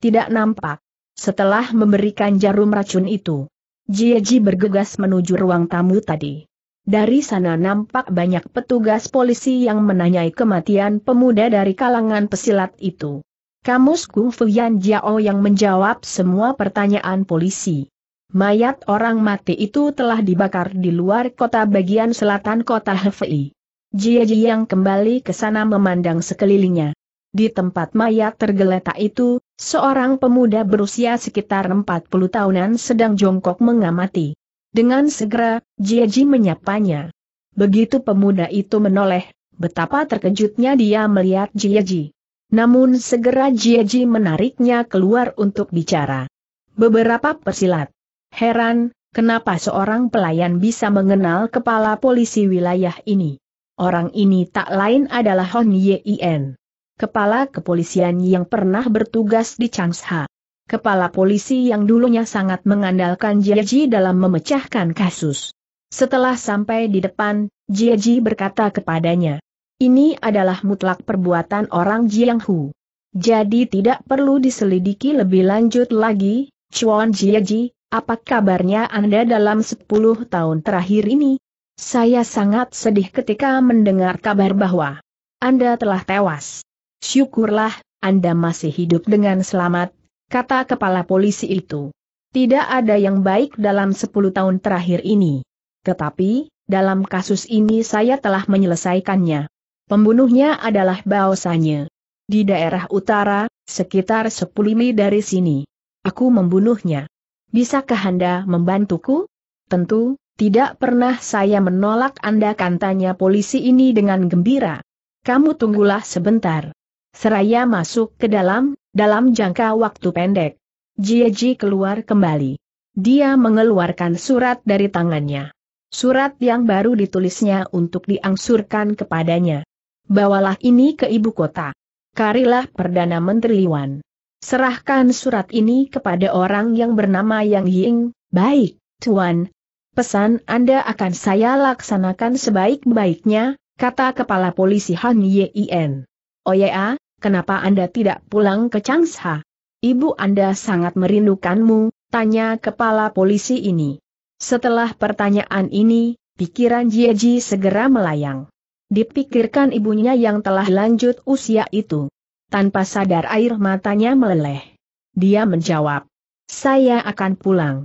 S1: tidak nampak. Setelah memberikan jarum racun itu, Jie Jie bergegas menuju ruang tamu tadi. Dari sana nampak banyak petugas polisi yang menanyai kematian pemuda dari kalangan pesilat itu. Kamus Fu Yan Jiao yang menjawab semua pertanyaan polisi. Mayat orang mati itu telah dibakar di luar kota bagian selatan kota Hefei. Jia Ji yang kembali ke sana memandang sekelilingnya. Di tempat mayat tergeletak itu, seorang pemuda berusia sekitar 40 tahunan sedang jongkok mengamati. Dengan segera, Jia Ji menyapanya. Begitu pemuda itu menoleh, betapa terkejutnya dia melihat Jia Ji. Namun segera Jieji menariknya keluar untuk bicara. Beberapa persilat. Heran, kenapa seorang pelayan bisa mengenal kepala polisi wilayah ini? Orang ini tak lain adalah Hon Yien, Kepala kepolisian yang pernah bertugas di Changsha. Kepala polisi yang dulunya sangat mengandalkan Jieji dalam memecahkan kasus. Setelah sampai di depan, Jieji berkata kepadanya, ini adalah mutlak perbuatan orang Jiang Hu. Jadi tidak perlu diselidiki lebih lanjut lagi, Chuan Jiaji, apa kabarnya Anda dalam 10 tahun terakhir ini? Saya sangat sedih ketika mendengar kabar bahwa Anda telah tewas. Syukurlah, Anda masih hidup dengan selamat, kata kepala polisi itu. Tidak ada yang baik dalam 10 tahun terakhir ini. Tetapi, dalam kasus ini saya telah menyelesaikannya. Pembunuhnya adalah Baosanya. Di daerah utara, sekitar 10 mil dari sini. Aku membunuhnya. Bisakah Anda membantuku? Tentu, tidak pernah saya menolak Anda kantanya polisi ini dengan gembira. Kamu tunggulah sebentar. Seraya masuk ke dalam, dalam jangka waktu pendek. Jieji keluar kembali. Dia mengeluarkan surat dari tangannya. Surat yang baru ditulisnya untuk diangsurkan kepadanya. Bawalah ini ke ibu kota. Karilah Perdana Menteri Liwan. Serahkan surat ini kepada orang yang bernama Yang Ying, baik, Tuan. Pesan Anda akan saya laksanakan sebaik-baiknya, kata Kepala Polisi Han Yin. Oya, kenapa Anda tidak pulang ke Changsha? Ibu Anda sangat merindukanmu, tanya Kepala Polisi ini. Setelah pertanyaan ini, pikiran Jieji segera melayang. Dipikirkan ibunya yang telah lanjut usia itu. Tanpa sadar air matanya meleleh. Dia menjawab, saya akan pulang.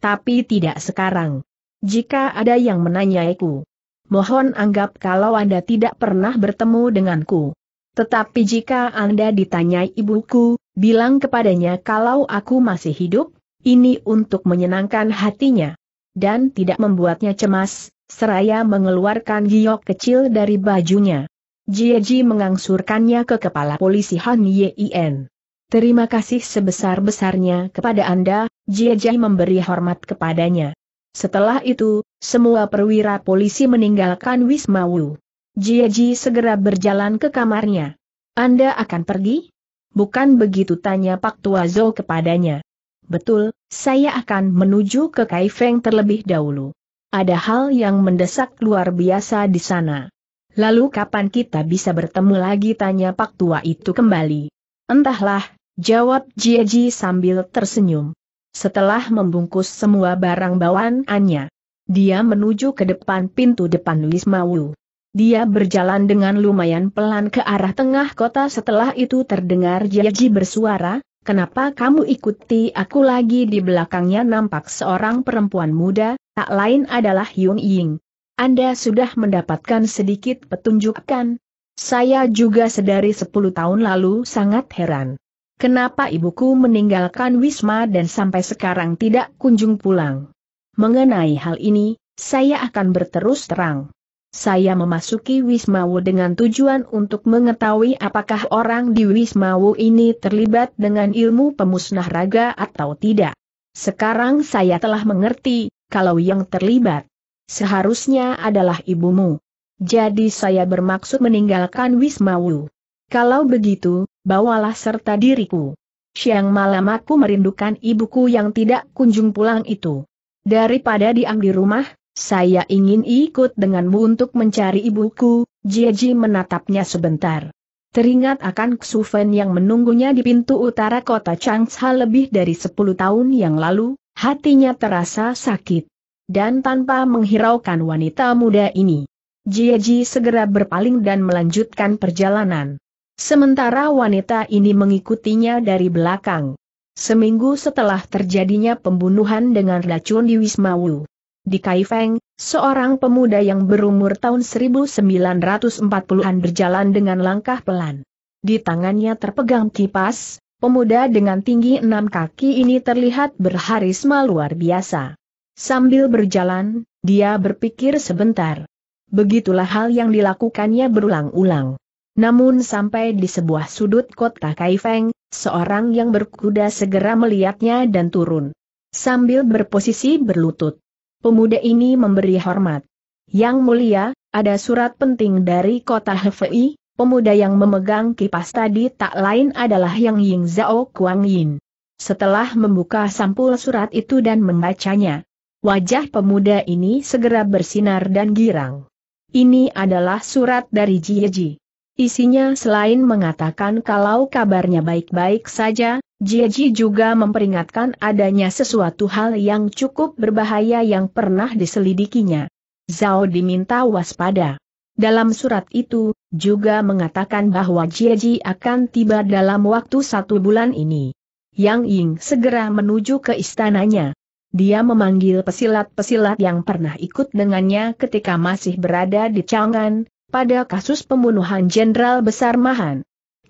S1: Tapi tidak sekarang. Jika ada yang menanyaiku, mohon anggap kalau Anda tidak pernah bertemu denganku. Tetapi jika Anda ditanyai ibuku, bilang kepadanya kalau aku masih hidup, ini untuk menyenangkan hatinya. Dan tidak membuatnya cemas, Seraya mengeluarkan giok kecil dari bajunya. Jieji mengangsurkannya ke kepala polisi Han Yien. Terima kasih sebesar-besarnya kepada Anda, Jieji memberi hormat kepadanya. Setelah itu, semua perwira polisi meninggalkan Wisma Wu. Jieji segera berjalan ke kamarnya. Anda akan pergi? Bukan begitu tanya Pak tua Zhou kepadanya. Betul, saya akan menuju ke Kaifeng terlebih dahulu ada hal yang mendesak luar biasa di sana. Lalu kapan kita bisa bertemu lagi tanya Pak Tua itu kembali. Entahlah, jawab Jieji sambil tersenyum. Setelah membungkus semua barang bawaannya, dia menuju ke depan pintu depan Wisma Wu. Dia berjalan dengan lumayan pelan ke arah tengah kota setelah itu terdengar Jaji bersuara, kenapa kamu ikuti aku lagi di belakangnya nampak seorang perempuan muda, tak lain adalah Yun Ying. Anda sudah mendapatkan sedikit petunjuk kan? Saya juga sedari 10 tahun lalu sangat heran. Kenapa ibuku meninggalkan Wisma dan sampai sekarang tidak kunjung pulang? Mengenai hal ini, saya akan berterus terang. Saya memasuki Wisma Wu dengan tujuan untuk mengetahui apakah orang di Wisma Wu ini terlibat dengan ilmu pemusnah raga atau tidak. Sekarang saya telah mengerti, kalau yang terlibat seharusnya adalah ibumu. Jadi saya bermaksud meninggalkan Wismawu. Kalau begitu, bawalah serta diriku. Siang malam aku merindukan ibuku yang tidak kunjung pulang itu. Daripada diam di rumah, saya ingin ikut denganmu untuk mencari ibuku, Jieji menatapnya sebentar. Teringat akan Xufen yang menunggunya di pintu utara kota Changsha lebih dari 10 tahun yang lalu, Hatinya terasa sakit. Dan tanpa menghiraukan wanita muda ini, Jieji segera berpaling dan melanjutkan perjalanan. Sementara wanita ini mengikutinya dari belakang. Seminggu setelah terjadinya pembunuhan dengan racun di Wisma Wu. Di Kaifeng, seorang pemuda yang berumur tahun 1940-an berjalan dengan langkah pelan. Di tangannya terpegang kipas, Pemuda dengan tinggi enam kaki ini terlihat berharisma luar biasa. Sambil berjalan, dia berpikir sebentar. Begitulah hal yang dilakukannya berulang-ulang. Namun sampai di sebuah sudut kota Kaifeng, seorang yang berkuda segera melihatnya dan turun. Sambil berposisi berlutut. Pemuda ini memberi hormat. Yang mulia, ada surat penting dari kota Hefei, pemuda yang memegang kipas tadi tak lain adalah Yang Ying Zhao Kuang Yin. Setelah membuka sampul surat itu dan membacanya, wajah pemuda ini segera bersinar dan girang. Ini adalah surat dari Ji. Isinya selain mengatakan kalau kabarnya baik-baik saja, Ji juga memperingatkan adanya sesuatu hal yang cukup berbahaya yang pernah diselidikinya. Zhao diminta waspada. Dalam surat itu, juga mengatakan bahwa Jieji akan tiba dalam waktu satu bulan ini. Yang Ying segera menuju ke istananya. Dia memanggil pesilat-pesilat yang pernah ikut dengannya ketika masih berada di Chang'an, pada kasus pembunuhan Jenderal Besar Mahan.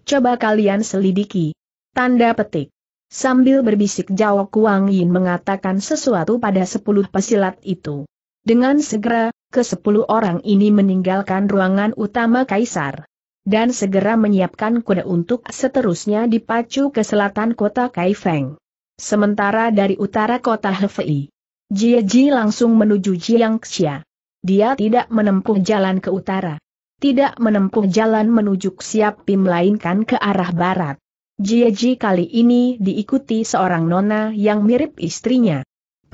S1: Coba kalian selidiki. Tanda petik. Sambil berbisik Jawa Kuang Yin mengatakan sesuatu pada sepuluh pesilat itu. Dengan segera, ke sepuluh orang ini meninggalkan ruangan utama Kaisar. Dan segera menyiapkan kuda untuk seterusnya dipacu ke selatan kota Kaifeng. Sementara dari utara kota Hefei, Ji langsung menuju Jiangxia. Dia tidak menempuh jalan ke utara. Tidak menempuh jalan menuju siap Pim melainkan ke arah barat. Ji kali ini diikuti seorang nona yang mirip istrinya.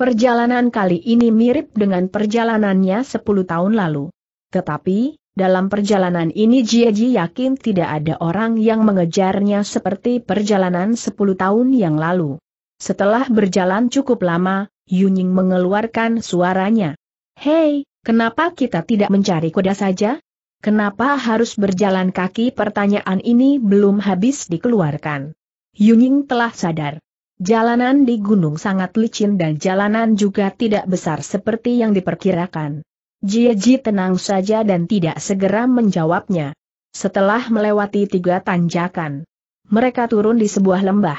S1: Perjalanan kali ini mirip dengan perjalanannya 10 tahun lalu. Tetapi, dalam perjalanan ini Jiaji yakin tidak ada orang yang mengejarnya seperti perjalanan 10 tahun yang lalu. Setelah berjalan cukup lama, Yunying mengeluarkan suaranya. Hei, kenapa kita tidak mencari kuda saja? Kenapa harus berjalan kaki pertanyaan ini belum habis dikeluarkan? Yunying telah sadar. Jalanan di gunung sangat licin dan jalanan juga tidak besar seperti yang diperkirakan. Jieji tenang saja dan tidak segera menjawabnya. Setelah melewati tiga tanjakan, mereka turun di sebuah lembah.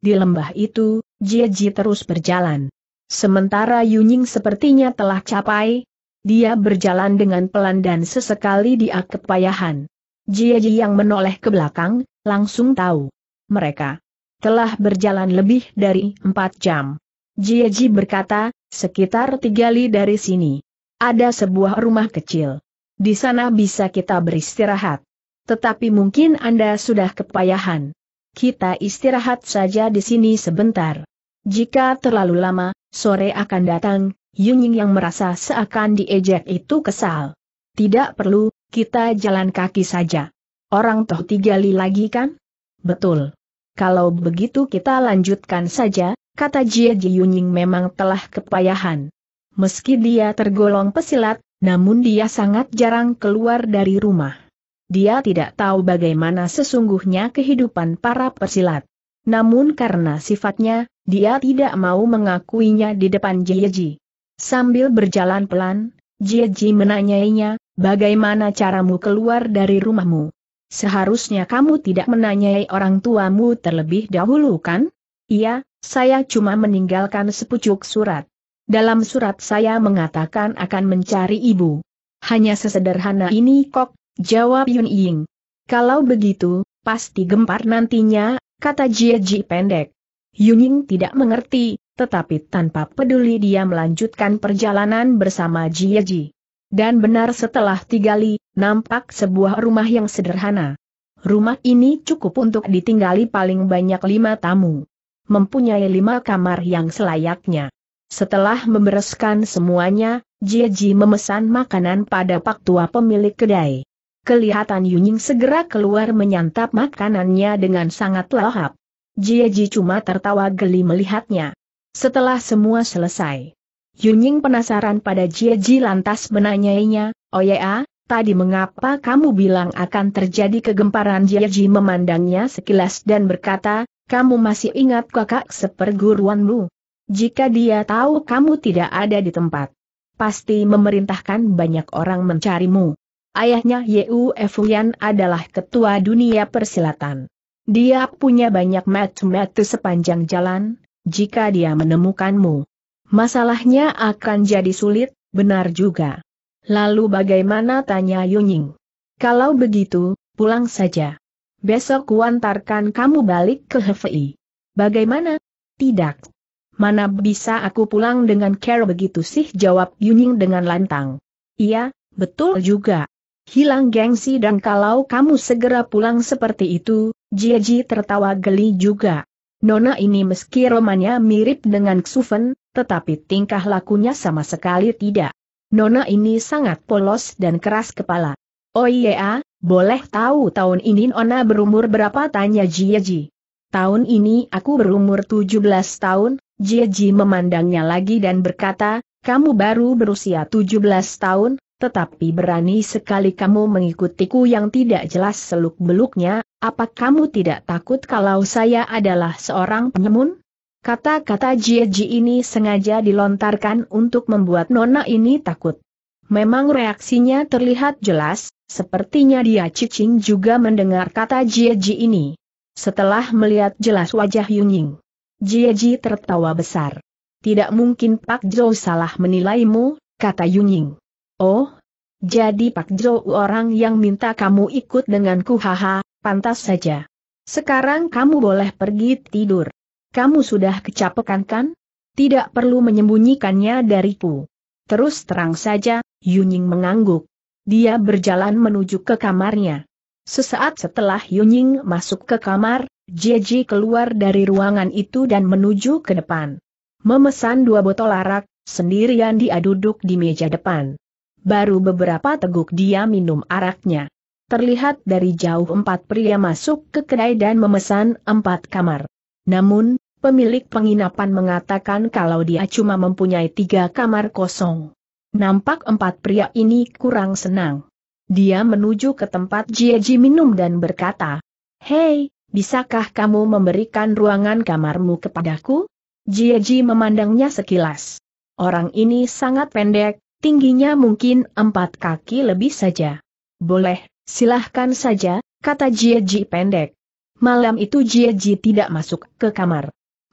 S1: Di lembah itu, Jieji terus berjalan. Sementara Yunying sepertinya telah capai, dia berjalan dengan pelan dan sesekali dia kepayahan. Jieji yang menoleh ke belakang, langsung tahu. Mereka telah berjalan lebih dari empat jam. Jieji berkata, sekitar tiga li dari sini. Ada sebuah rumah kecil. Di sana bisa kita beristirahat. Tetapi mungkin Anda sudah kepayahan. Kita istirahat saja di sini sebentar. Jika terlalu lama, sore akan datang, Yunying yang merasa seakan diejek itu kesal. Tidak perlu, kita jalan kaki saja. Orang toh tiga li lagi kan? Betul. Kalau begitu kita lanjutkan saja, kata Jie Ji Yunying memang telah kepayahan. Meski dia tergolong pesilat, namun dia sangat jarang keluar dari rumah. Dia tidak tahu bagaimana sesungguhnya kehidupan para pesilat. Namun karena sifatnya, dia tidak mau mengakuinya di depan Jie Ji. Sambil berjalan pelan, Jie Ji menanyainya, bagaimana caramu keluar dari rumahmu? Seharusnya kamu tidak menanyai orang tuamu terlebih dahulu kan? Iya, saya cuma meninggalkan sepucuk surat. Dalam surat saya mengatakan akan mencari ibu. Hanya sesederhana ini kok, jawab Yun Ying. Kalau begitu, pasti gempar nantinya, kata Jie Ji pendek. Yun Ying tidak mengerti, tetapi tanpa peduli dia melanjutkan perjalanan bersama Jie Ji. Dan benar setelah tiga li, nampak sebuah rumah yang sederhana. Rumah ini cukup untuk ditinggali paling banyak lima tamu. Mempunyai lima kamar yang selayaknya. Setelah membereskan semuanya, Jieji memesan makanan pada pak tua pemilik kedai. Kelihatan Yuning segera keluar menyantap makanannya dengan sangat lahap. Jieji cuma tertawa geli melihatnya. Setelah semua selesai, Yunying penasaran pada Jieji lantas menanyainya, Oh ya, tadi mengapa kamu bilang akan terjadi kegemparan Jieji memandangnya sekilas dan berkata, kamu masih ingat kakak seperguruanmu? Jika dia tahu kamu tidak ada di tempat, pasti memerintahkan banyak orang mencarimu. Ayahnya Yeu Efuyan adalah ketua dunia persilatan. Dia punya banyak metu-metu sepanjang jalan, jika dia menemukanmu, Masalahnya akan jadi sulit, benar juga. Lalu bagaimana tanya Yunying? Kalau begitu, pulang saja. Besok kuantarkan kamu balik ke Hefei. Bagaimana? Tidak. Mana bisa aku pulang dengan care begitu sih jawab Yunying dengan lantang. Iya, betul juga. Hilang gengsi dan kalau kamu segera pulang seperti itu, Jieji tertawa geli juga. Nona ini meski romannya mirip dengan Xufen, tetapi tingkah lakunya sama sekali tidak. Nona ini sangat polos dan keras kepala. Oh iya, boleh tahu tahun ini Nona berumur berapa tanya Jieji. Tahun ini aku berumur 17 tahun, Jieji memandangnya lagi dan berkata, kamu baru berusia 17 tahun, tetapi berani sekali kamu mengikutiku yang tidak jelas seluk-beluknya, apa kamu tidak takut kalau saya adalah seorang penyemun? Kata-kata Jieji ini sengaja dilontarkan untuk membuat Nona ini takut. Memang reaksinya terlihat jelas, sepertinya dia cicing juga mendengar kata Jieji ini. Setelah melihat jelas wajah Yunying, Jieji tertawa besar. Tidak mungkin Pak Zhou salah menilaimu, kata Yunying. Oh, jadi Pak Zhou orang yang minta kamu ikut denganku haha, pantas saja. Sekarang kamu boleh pergi tidur. Kamu sudah kecapekan kan? Tidak perlu menyembunyikannya dariku. Terus terang saja, Yunying mengangguk. Dia berjalan menuju ke kamarnya. Sesaat setelah Yunying masuk ke kamar, Jeji keluar dari ruangan itu dan menuju ke depan. Memesan dua botol arak, sendirian dia duduk di meja depan. Baru beberapa teguk dia minum araknya. Terlihat dari jauh empat pria masuk ke kedai dan memesan empat kamar. Namun, Pemilik penginapan mengatakan kalau dia cuma mempunyai tiga kamar kosong. Nampak empat pria ini kurang senang. Dia menuju ke tempat Jieji minum dan berkata, Hei, bisakah kamu memberikan ruangan kamarmu kepadaku? Jieji memandangnya sekilas. Orang ini sangat pendek, tingginya mungkin empat kaki lebih saja. Boleh, silahkan saja, kata Jieji pendek. Malam itu Jieji tidak masuk ke kamar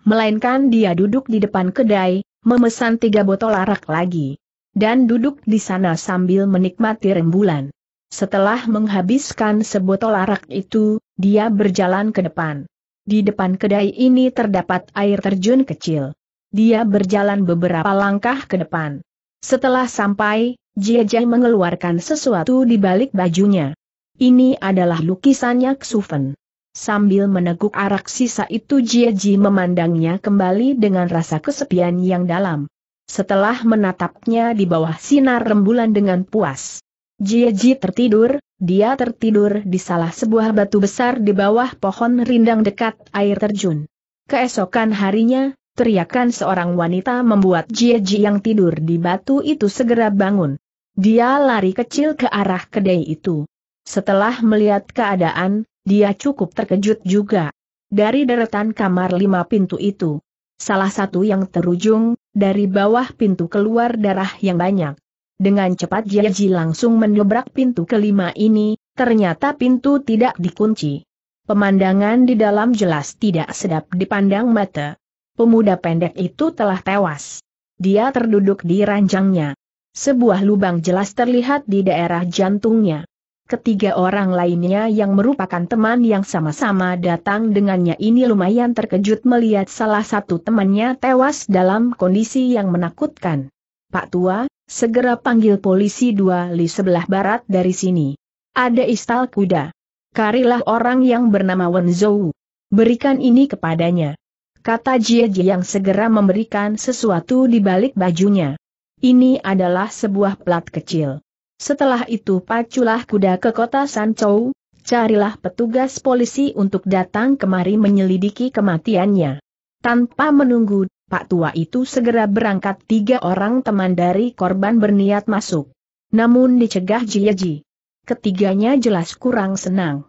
S1: melainkan dia duduk di depan kedai, memesan tiga botol arak lagi. Dan duduk di sana sambil menikmati rembulan. Setelah menghabiskan sebotol arak itu, dia berjalan ke depan. Di depan kedai ini terdapat air terjun kecil. Dia berjalan beberapa langkah ke depan. Setelah sampai, Jiajai mengeluarkan sesuatu di balik bajunya. Ini adalah lukisannya Xufen. Sambil meneguk arak sisa itu Jieji memandangnya kembali dengan rasa kesepian yang dalam. Setelah menatapnya di bawah sinar rembulan dengan puas. Jieji tertidur, dia tertidur di salah sebuah batu besar di bawah pohon rindang dekat air terjun. Keesokan harinya, teriakan seorang wanita membuat Jieji yang tidur di batu itu segera bangun. Dia lari kecil ke arah kedai itu. Setelah melihat keadaan, dia cukup terkejut juga. Dari deretan kamar lima pintu itu, salah satu yang terujung, dari bawah pintu keluar darah yang banyak. Dengan cepat Jiaji langsung mendobrak pintu kelima ini, ternyata pintu tidak dikunci. Pemandangan di dalam jelas tidak sedap dipandang mata. Pemuda pendek itu telah tewas. Dia terduduk di ranjangnya. Sebuah lubang jelas terlihat di daerah jantungnya. Ketiga orang lainnya yang merupakan teman yang sama-sama datang dengannya ini lumayan terkejut melihat salah satu temannya tewas dalam kondisi yang menakutkan. Pak Tua, segera panggil polisi dua li sebelah barat dari sini. Ada istal kuda. Karilah orang yang bernama Wenzhou. Berikan ini kepadanya. Kata Jie Jie yang segera memberikan sesuatu di balik bajunya. Ini adalah sebuah plat kecil. Setelah itu paculah kuda ke kota Sanchou, carilah petugas polisi untuk datang kemari menyelidiki kematiannya. Tanpa menunggu, Pak Tua itu segera berangkat tiga orang teman dari korban berniat masuk. Namun dicegah Jiyeji. Ketiganya jelas kurang senang.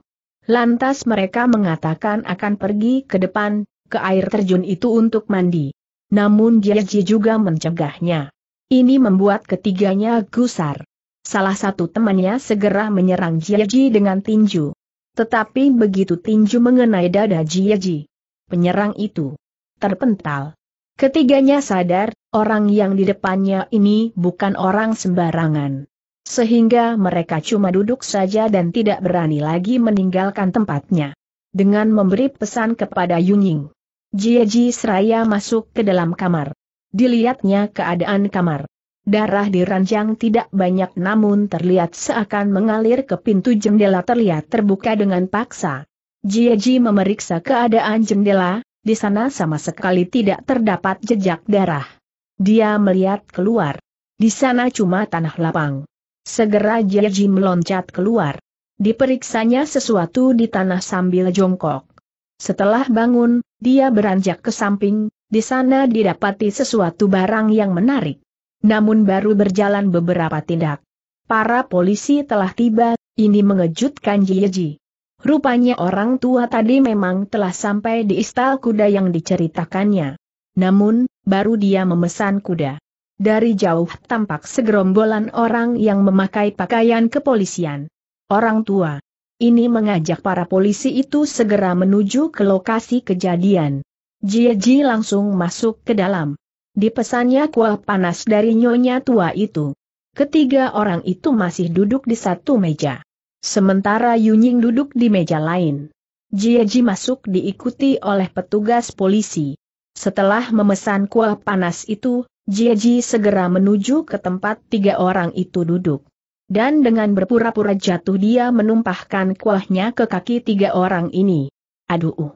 S1: Lantas mereka mengatakan akan pergi ke depan, ke air terjun itu untuk mandi. Namun Jiyeji juga mencegahnya. Ini membuat ketiganya gusar. Salah satu temannya segera menyerang Jiaji dengan tinju. Tetapi begitu tinju mengenai dada Jiaji, penyerang itu terpental. Ketiganya sadar, orang yang di depannya ini bukan orang sembarangan. Sehingga mereka cuma duduk saja dan tidak berani lagi meninggalkan tempatnya. Dengan memberi pesan kepada Yunying. Jiaji seraya masuk ke dalam kamar. Dilihatnya keadaan kamar. Darah di ranjang tidak banyak namun terlihat seakan mengalir ke pintu jendela terlihat terbuka dengan paksa. Jieji memeriksa keadaan jendela, di sana sama sekali tidak terdapat jejak darah. Dia melihat keluar. Di sana cuma tanah lapang. Segera Jieji meloncat keluar. Diperiksanya sesuatu di tanah sambil jongkok. Setelah bangun, dia beranjak ke samping, di sana didapati sesuatu barang yang menarik. Namun baru berjalan beberapa tindak. Para polisi telah tiba, ini mengejutkan Jieji. Rupanya orang tua tadi memang telah sampai di istal kuda yang diceritakannya. Namun, baru dia memesan kuda. Dari jauh tampak segerombolan orang yang memakai pakaian kepolisian. Orang tua. Ini mengajak para polisi itu segera menuju ke lokasi kejadian. Jieji langsung masuk ke dalam dipesannya kuah panas dari nyonya tua itu. Ketiga orang itu masih duduk di satu meja. Sementara Yunying duduk di meja lain. Jieji masuk diikuti oleh petugas polisi. Setelah memesan kuah panas itu, Jieji segera menuju ke tempat tiga orang itu duduk. Dan dengan berpura-pura jatuh dia menumpahkan kuahnya ke kaki tiga orang ini. Aduh.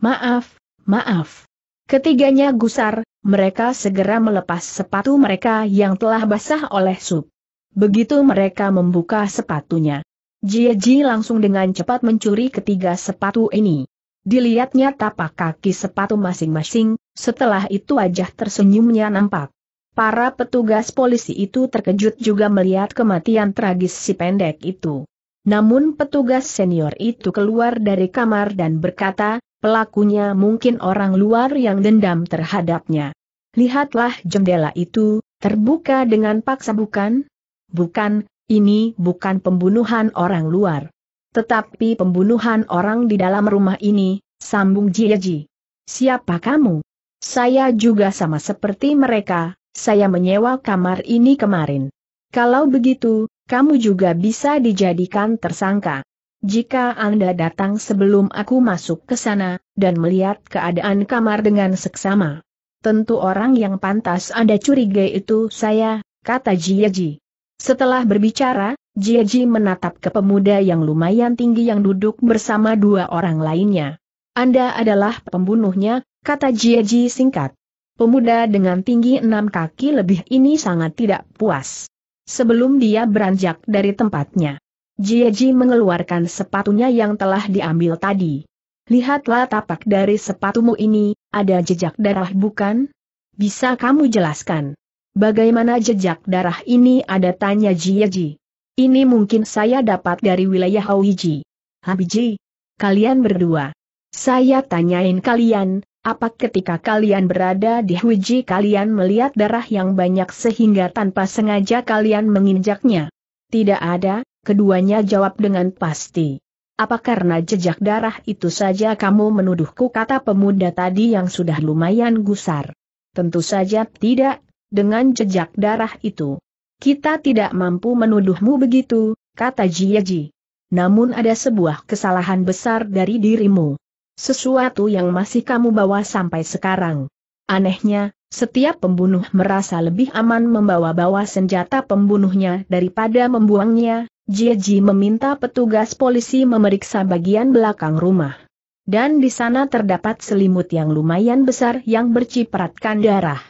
S1: Maaf, maaf. Ketiganya gusar, mereka segera melepas sepatu mereka yang telah basah oleh sup. Begitu mereka membuka sepatunya. Jieji langsung dengan cepat mencuri ketiga sepatu ini. Dilihatnya tapak kaki sepatu masing-masing, setelah itu wajah tersenyumnya nampak. Para petugas polisi itu terkejut juga melihat kematian tragis si pendek itu. Namun petugas senior itu keluar dari kamar dan berkata, pelakunya mungkin orang luar yang dendam terhadapnya. Lihatlah jendela itu, terbuka dengan paksa bukan? Bukan, ini bukan pembunuhan orang luar. Tetapi pembunuhan orang di dalam rumah ini, sambung Jiaji. Siapa kamu? Saya juga sama seperti mereka, saya menyewa kamar ini kemarin. Kalau begitu, kamu juga bisa dijadikan tersangka. Jika Anda datang sebelum aku masuk ke sana, dan melihat keadaan kamar dengan seksama. Tentu orang yang pantas Anda curiga itu saya, kata Jiaji. Setelah berbicara, Jiaji menatap ke pemuda yang lumayan tinggi yang duduk bersama dua orang lainnya. Anda adalah pembunuhnya, kata Jiaji singkat. Pemuda dengan tinggi enam kaki lebih ini sangat tidak puas. Sebelum dia beranjak dari tempatnya, Jieji mengeluarkan sepatunya yang telah diambil tadi. Lihatlah tapak dari sepatumu ini, ada jejak darah bukan? Bisa kamu jelaskan? Bagaimana jejak darah ini ada tanya Jieji. Ini mungkin saya dapat dari wilayah Hawiji. Habiji, kalian berdua. Saya tanyain kalian, apa ketika kalian berada di Hawiji kalian melihat darah yang banyak sehingga tanpa sengaja kalian menginjaknya? Tidak ada, Keduanya jawab dengan pasti. Apa karena jejak darah itu saja kamu menuduhku kata pemuda tadi yang sudah lumayan gusar? Tentu saja tidak, dengan jejak darah itu. Kita tidak mampu menuduhmu begitu, kata Jiaji. Namun ada sebuah kesalahan besar dari dirimu. Sesuatu yang masih kamu bawa sampai sekarang. Anehnya, setiap pembunuh merasa lebih aman membawa-bawa senjata pembunuhnya daripada membuangnya, Jiji meminta petugas polisi memeriksa bagian belakang rumah. Dan di sana terdapat selimut yang lumayan besar yang bercipratkan darah.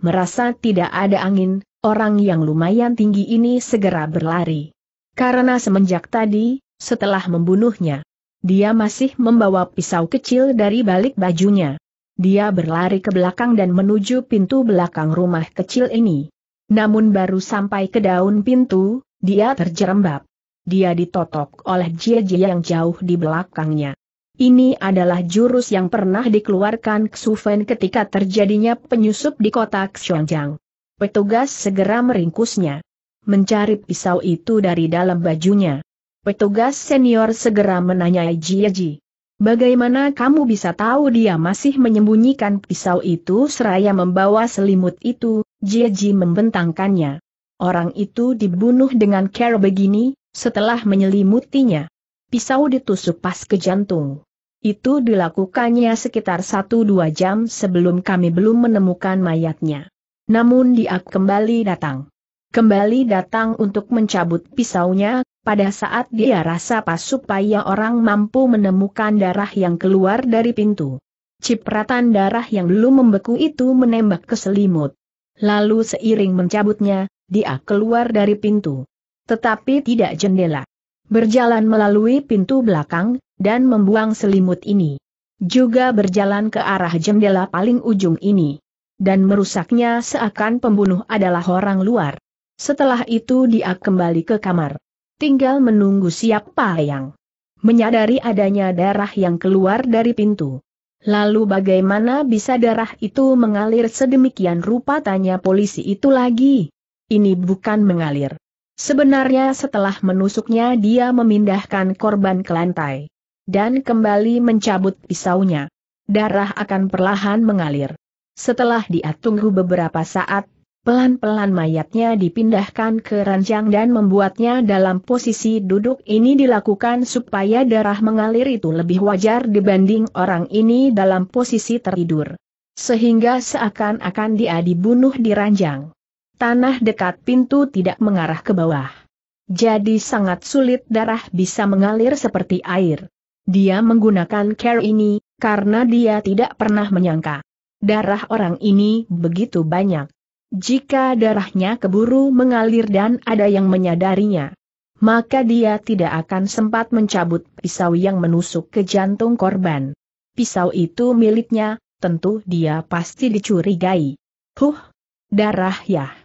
S1: Merasa tidak ada angin, orang yang lumayan tinggi ini segera berlari. Karena semenjak tadi, setelah membunuhnya, dia masih membawa pisau kecil dari balik bajunya. Dia berlari ke belakang dan menuju pintu belakang rumah kecil ini. Namun baru sampai ke daun pintu, dia terjerembab. Dia ditotok oleh Jie-Jie yang jauh di belakangnya. Ini adalah jurus yang pernah dikeluarkan Xufen ketika terjadinya penyusup di kota Xiongjiang. Petugas segera meringkusnya. Mencari pisau itu dari dalam bajunya. Petugas senior segera menanyai Jie. Bagaimana kamu bisa tahu dia masih menyembunyikan pisau itu seraya membawa selimut itu, Jieji membentangkannya. Orang itu dibunuh dengan cara begini, setelah menyelimutinya. Pisau ditusuk pas ke jantung. Itu dilakukannya sekitar 1-2 jam sebelum kami belum menemukan mayatnya. Namun dia kembali datang. Kembali datang untuk mencabut pisaunya, pada saat dia rasa pas supaya orang mampu menemukan darah yang keluar dari pintu. Cipratan darah yang belum membeku itu menembak ke selimut. Lalu seiring mencabutnya, dia keluar dari pintu. Tetapi tidak jendela. Berjalan melalui pintu belakang, dan membuang selimut ini. Juga berjalan ke arah jendela paling ujung ini. Dan merusaknya seakan pembunuh adalah orang luar. Setelah itu dia kembali ke kamar. Tinggal menunggu siapa yang menyadari adanya darah yang keluar dari pintu. Lalu bagaimana bisa darah itu mengalir sedemikian rupa tanya polisi itu lagi? Ini bukan mengalir. Sebenarnya setelah menusuknya dia memindahkan korban ke lantai. Dan kembali mencabut pisaunya. Darah akan perlahan mengalir. Setelah dia tunggu beberapa saat, pelan-pelan mayatnya dipindahkan ke ranjang dan membuatnya dalam posisi duduk ini dilakukan supaya darah mengalir itu lebih wajar dibanding orang ini dalam posisi tertidur. Sehingga seakan-akan dia dibunuh di ranjang tanah dekat pintu tidak mengarah ke bawah. Jadi sangat sulit darah bisa mengalir seperti air. Dia menggunakan care ini, karena dia tidak pernah menyangka. Darah orang ini begitu banyak. Jika darahnya keburu mengalir dan ada yang menyadarinya, maka dia tidak akan sempat mencabut pisau yang menusuk ke jantung korban. Pisau itu miliknya, tentu dia pasti dicurigai. Huh, darah ya.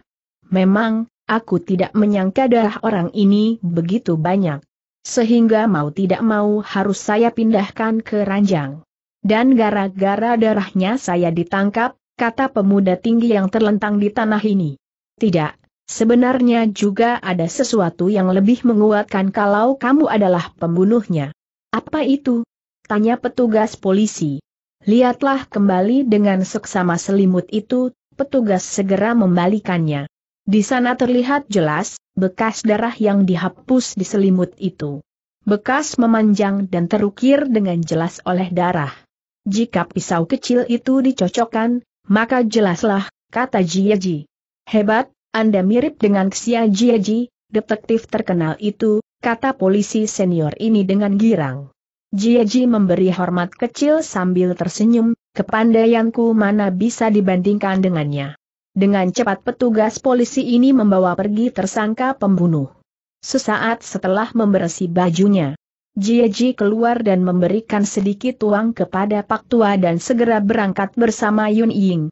S1: Memang, aku tidak menyangka darah orang ini begitu banyak. Sehingga mau tidak mau harus saya pindahkan ke ranjang. Dan gara-gara darahnya saya ditangkap, kata pemuda tinggi yang terlentang di tanah ini. Tidak, sebenarnya juga ada sesuatu yang lebih menguatkan kalau kamu adalah pembunuhnya. Apa itu? Tanya petugas polisi. Lihatlah kembali dengan seksama selimut itu, petugas segera membalikannya. Di sana terlihat jelas, bekas darah yang dihapus di selimut itu. Bekas memanjang dan terukir dengan jelas oleh darah. Jika pisau kecil itu dicocokkan, maka jelaslah, kata Jiaji. Hebat, Anda mirip dengan Xia Jiaji, detektif terkenal itu, kata polisi senior ini dengan girang. Jiaji memberi hormat kecil sambil tersenyum, kepandaianku mana bisa dibandingkan dengannya. Dengan cepat petugas polisi ini membawa pergi tersangka pembunuh. Sesaat setelah membersih bajunya, Jieji keluar dan memberikan sedikit uang kepada Pak Tua dan segera berangkat bersama Yun Ying.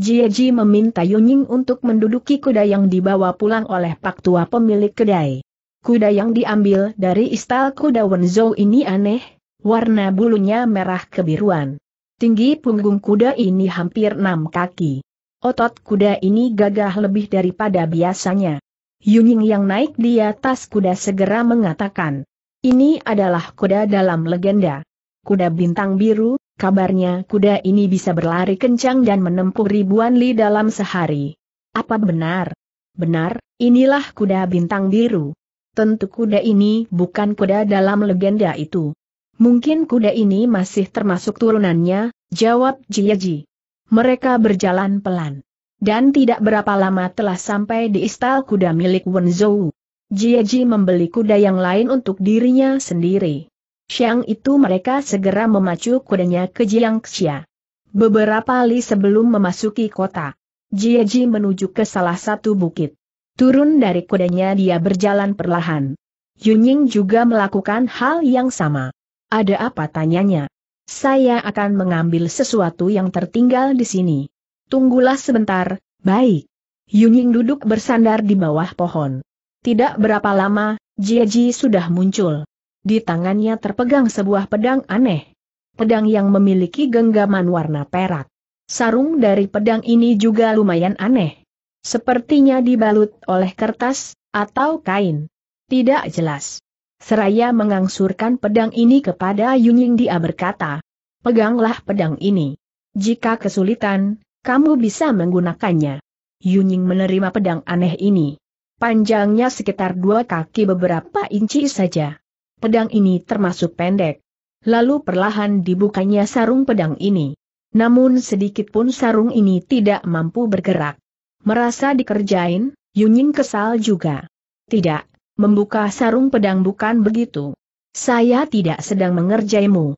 S1: Jieji meminta Yun Ying untuk menduduki kuda yang dibawa pulang oleh Pak Tua pemilik kedai. Kuda yang diambil dari istal kuda Wenzhou ini aneh, warna bulunya merah kebiruan. Tinggi punggung kuda ini hampir enam kaki. Otot kuda ini gagah lebih daripada biasanya. Yunying yang naik di atas kuda segera mengatakan, ini adalah kuda dalam legenda. Kuda bintang biru, kabarnya kuda ini bisa berlari kencang dan menempuh ribuan li dalam sehari. Apa benar? Benar, inilah kuda bintang biru. Tentu kuda ini bukan kuda dalam legenda itu. Mungkin kuda ini masih termasuk turunannya, jawab Jiaji. Mereka berjalan pelan. Dan tidak berapa lama telah sampai di istal kuda milik Wenzhou. Jieji membeli kuda yang lain untuk dirinya sendiri. Siang itu mereka segera memacu kudanya ke Jiangxia. Beberapa li sebelum memasuki kota, Jieji menuju ke salah satu bukit. Turun dari kudanya dia berjalan perlahan. Yunying juga melakukan hal yang sama. Ada apa tanyanya? Saya akan mengambil sesuatu yang tertinggal di sini. Tunggulah sebentar, baik. Yunying duduk bersandar di bawah pohon. Tidak berapa lama, Jieji sudah muncul. Di tangannya terpegang sebuah pedang aneh. Pedang yang memiliki genggaman warna perak. Sarung dari pedang ini juga lumayan aneh. Sepertinya dibalut oleh kertas, atau kain. Tidak jelas. Seraya mengangsurkan pedang ini kepada Yunying dia berkata, peganglah pedang ini. Jika kesulitan, kamu bisa menggunakannya. Yunying menerima pedang aneh ini. Panjangnya sekitar dua kaki beberapa inci saja. Pedang ini termasuk pendek. Lalu perlahan dibukanya sarung pedang ini. Namun sedikit pun sarung ini tidak mampu bergerak. Merasa dikerjain, Yunying kesal juga. Tidak, Membuka sarung pedang bukan begitu. Saya tidak sedang mengerjaimu.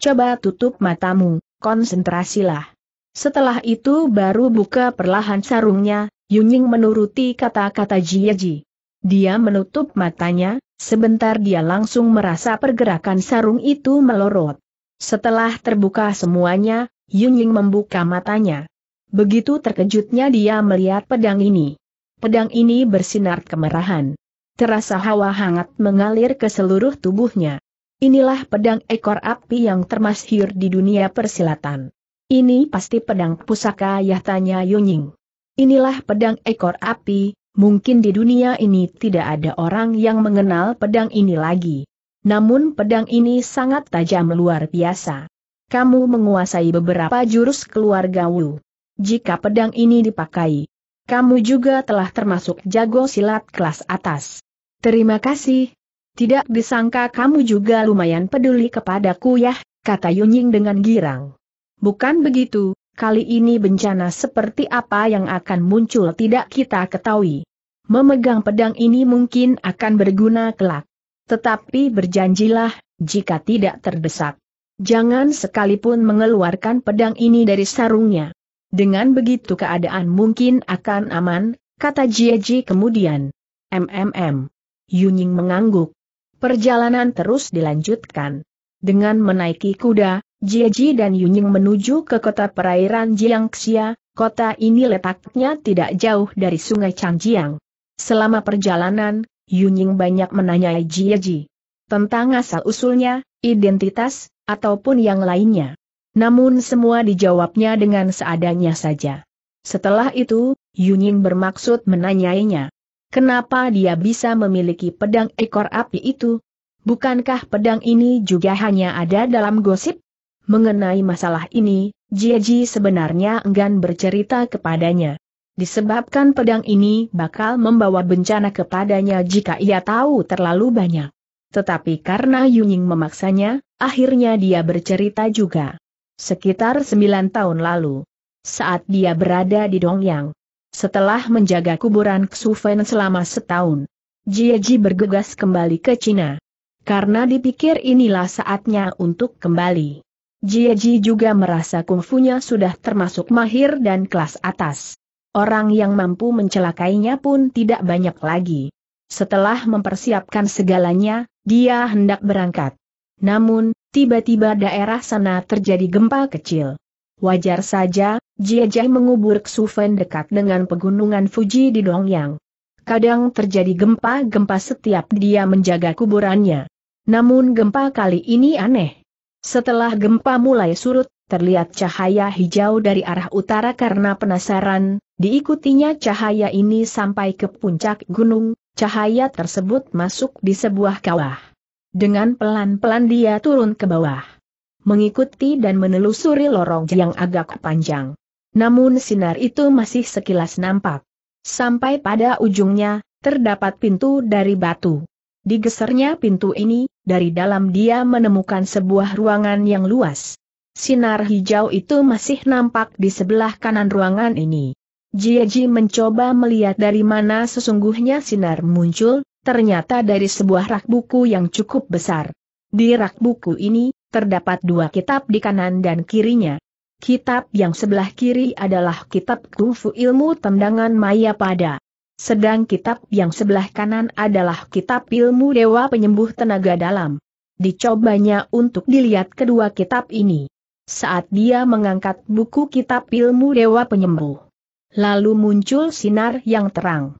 S1: Coba tutup matamu, konsentrasilah. Setelah itu baru buka perlahan sarungnya, Yunying menuruti kata-kata Jiaji. Dia menutup matanya, sebentar dia langsung merasa pergerakan sarung itu melorot. Setelah terbuka semuanya, Yunying membuka matanya. Begitu terkejutnya dia melihat pedang ini. Pedang ini bersinar kemerahan terasa hawa hangat mengalir ke seluruh tubuhnya. Inilah pedang ekor api yang termasyhur di dunia persilatan. Ini pasti pedang pusaka yahtanya Yunying. Inilah pedang ekor api, mungkin di dunia ini tidak ada orang yang mengenal pedang ini lagi. Namun pedang ini sangat tajam luar biasa. Kamu menguasai beberapa jurus keluarga Wu. Jika pedang ini dipakai, kamu juga telah termasuk jago silat kelas atas. Terima kasih. Tidak disangka kamu juga lumayan peduli kepadaku ya, kata Yunying dengan girang. Bukan begitu, kali ini bencana seperti apa yang akan muncul tidak kita ketahui. Memegang pedang ini mungkin akan berguna kelak. Tetapi berjanjilah, jika tidak terdesak. Jangan sekalipun mengeluarkan pedang ini dari sarungnya. Dengan begitu keadaan mungkin akan aman, kata Jieji kemudian. MMM. Yuning mengangguk. Perjalanan terus dilanjutkan. Dengan menaiki kuda, Jieji dan Yuning menuju ke kota perairan Jiangxia, kota ini letaknya tidak jauh dari sungai Changjiang. Selama perjalanan, Yuning banyak menanyai Jieji tentang asal-usulnya, identitas, ataupun yang lainnya. Namun semua dijawabnya dengan seadanya saja. Setelah itu, Yuning bermaksud menanyainya. Kenapa dia bisa memiliki pedang ekor api itu? Bukankah pedang ini juga hanya ada dalam gosip? Mengenai masalah ini, Jieji sebenarnya enggan bercerita kepadanya. Disebabkan pedang ini bakal membawa bencana kepadanya jika ia tahu terlalu banyak. Tetapi karena Yuning memaksanya, akhirnya dia bercerita juga. Sekitar sembilan tahun lalu, saat dia berada di Dongyang, setelah menjaga kuburan Xufen selama setahun, Jieji bergegas kembali ke Cina. Karena dipikir inilah saatnya untuk kembali. Jieji juga merasa kungfunya sudah termasuk mahir dan kelas atas. Orang yang mampu mencelakainya pun tidak banyak lagi. Setelah mempersiapkan segalanya, dia hendak berangkat. Namun, tiba-tiba daerah sana terjadi gempa kecil. Wajar saja, Jiajai mengubur Xufen dekat dengan pegunungan Fuji di Dongyang. Kadang terjadi gempa-gempa setiap dia menjaga kuburannya. Namun gempa kali ini aneh. Setelah gempa mulai surut, terlihat cahaya hijau dari arah utara karena penasaran, diikutinya cahaya ini sampai ke puncak gunung, cahaya tersebut masuk di sebuah kawah. Dengan pelan-pelan dia turun ke bawah mengikuti dan menelusuri lorong yang agak panjang. Namun sinar itu masih sekilas nampak. Sampai pada ujungnya, terdapat pintu dari batu. Digesernya pintu ini, dari dalam dia menemukan sebuah ruangan yang luas. Sinar hijau itu masih nampak di sebelah kanan ruangan ini. Jiaji mencoba melihat dari mana sesungguhnya sinar muncul, ternyata dari sebuah rak buku yang cukup besar. Di rak buku ini, terdapat dua kitab di kanan dan kirinya. Kitab yang sebelah kiri adalah kitab kungfu ilmu tendangan maya pada. Sedang kitab yang sebelah kanan adalah kitab ilmu dewa penyembuh tenaga dalam. Dicobanya untuk dilihat kedua kitab ini. Saat dia mengangkat buku kitab ilmu dewa penyembuh. Lalu muncul sinar yang terang.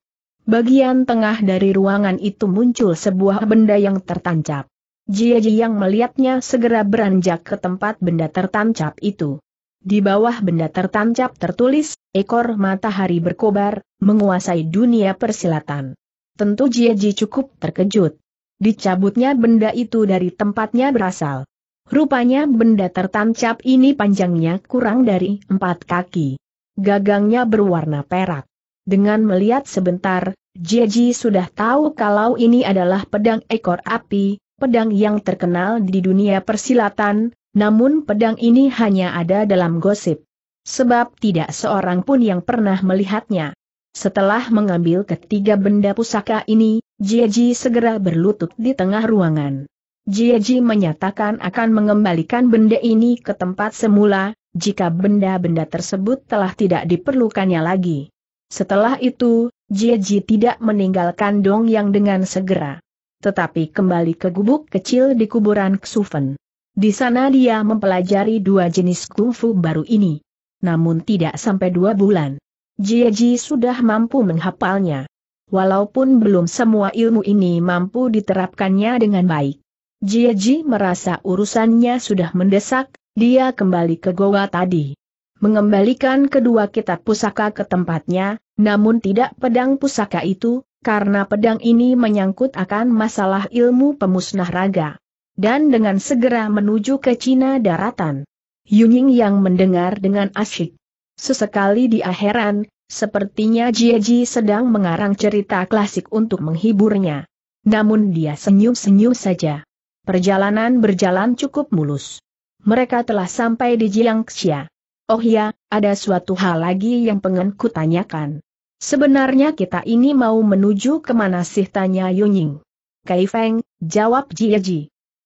S1: Bagian tengah dari ruangan itu muncul sebuah benda yang tertancap. Jia yang melihatnya segera beranjak ke tempat benda tertancap itu. Di bawah benda tertancap tertulis, ekor matahari berkobar, menguasai dunia persilatan. Tentu Jia cukup terkejut. Dicabutnya benda itu dari tempatnya berasal. Rupanya benda tertancap ini panjangnya kurang dari empat kaki. Gagangnya berwarna perak. Dengan melihat sebentar, Jeji sudah tahu kalau ini adalah pedang ekor api, pedang yang terkenal di dunia persilatan, namun pedang ini hanya ada dalam gosip. Sebab tidak seorang pun yang pernah melihatnya. Setelah mengambil ketiga benda pusaka ini, Jieji segera berlutut di tengah ruangan. Jieji menyatakan akan mengembalikan benda ini ke tempat semula, jika benda-benda tersebut telah tidak diperlukannya lagi. Setelah itu, Jieji tidak meninggalkan Dong Yang dengan segera tetapi kembali ke gubuk kecil di kuburan Xufen. Di sana dia mempelajari dua jenis kungfu baru ini. Namun tidak sampai dua bulan. Jieji sudah mampu menghapalnya. Walaupun belum semua ilmu ini mampu diterapkannya dengan baik. Jieji merasa urusannya sudah mendesak, dia kembali ke goa tadi. Mengembalikan kedua kitab pusaka ke tempatnya, namun tidak pedang pusaka itu, karena pedang ini menyangkut akan masalah ilmu pemusnah raga. Dan dengan segera menuju ke Cina daratan. Yunying yang mendengar dengan asyik. Sesekali di akhiran, sepertinya Jieji sedang mengarang cerita klasik untuk menghiburnya. Namun dia senyum-senyum saja. Perjalanan berjalan cukup mulus. Mereka telah sampai di Jiangxia. Oh ya, ada suatu hal lagi yang pengen kutanyakan. Sebenarnya kita ini mau menuju kemana sih tanya Yunying. Kai Feng, jawab Jie Ji.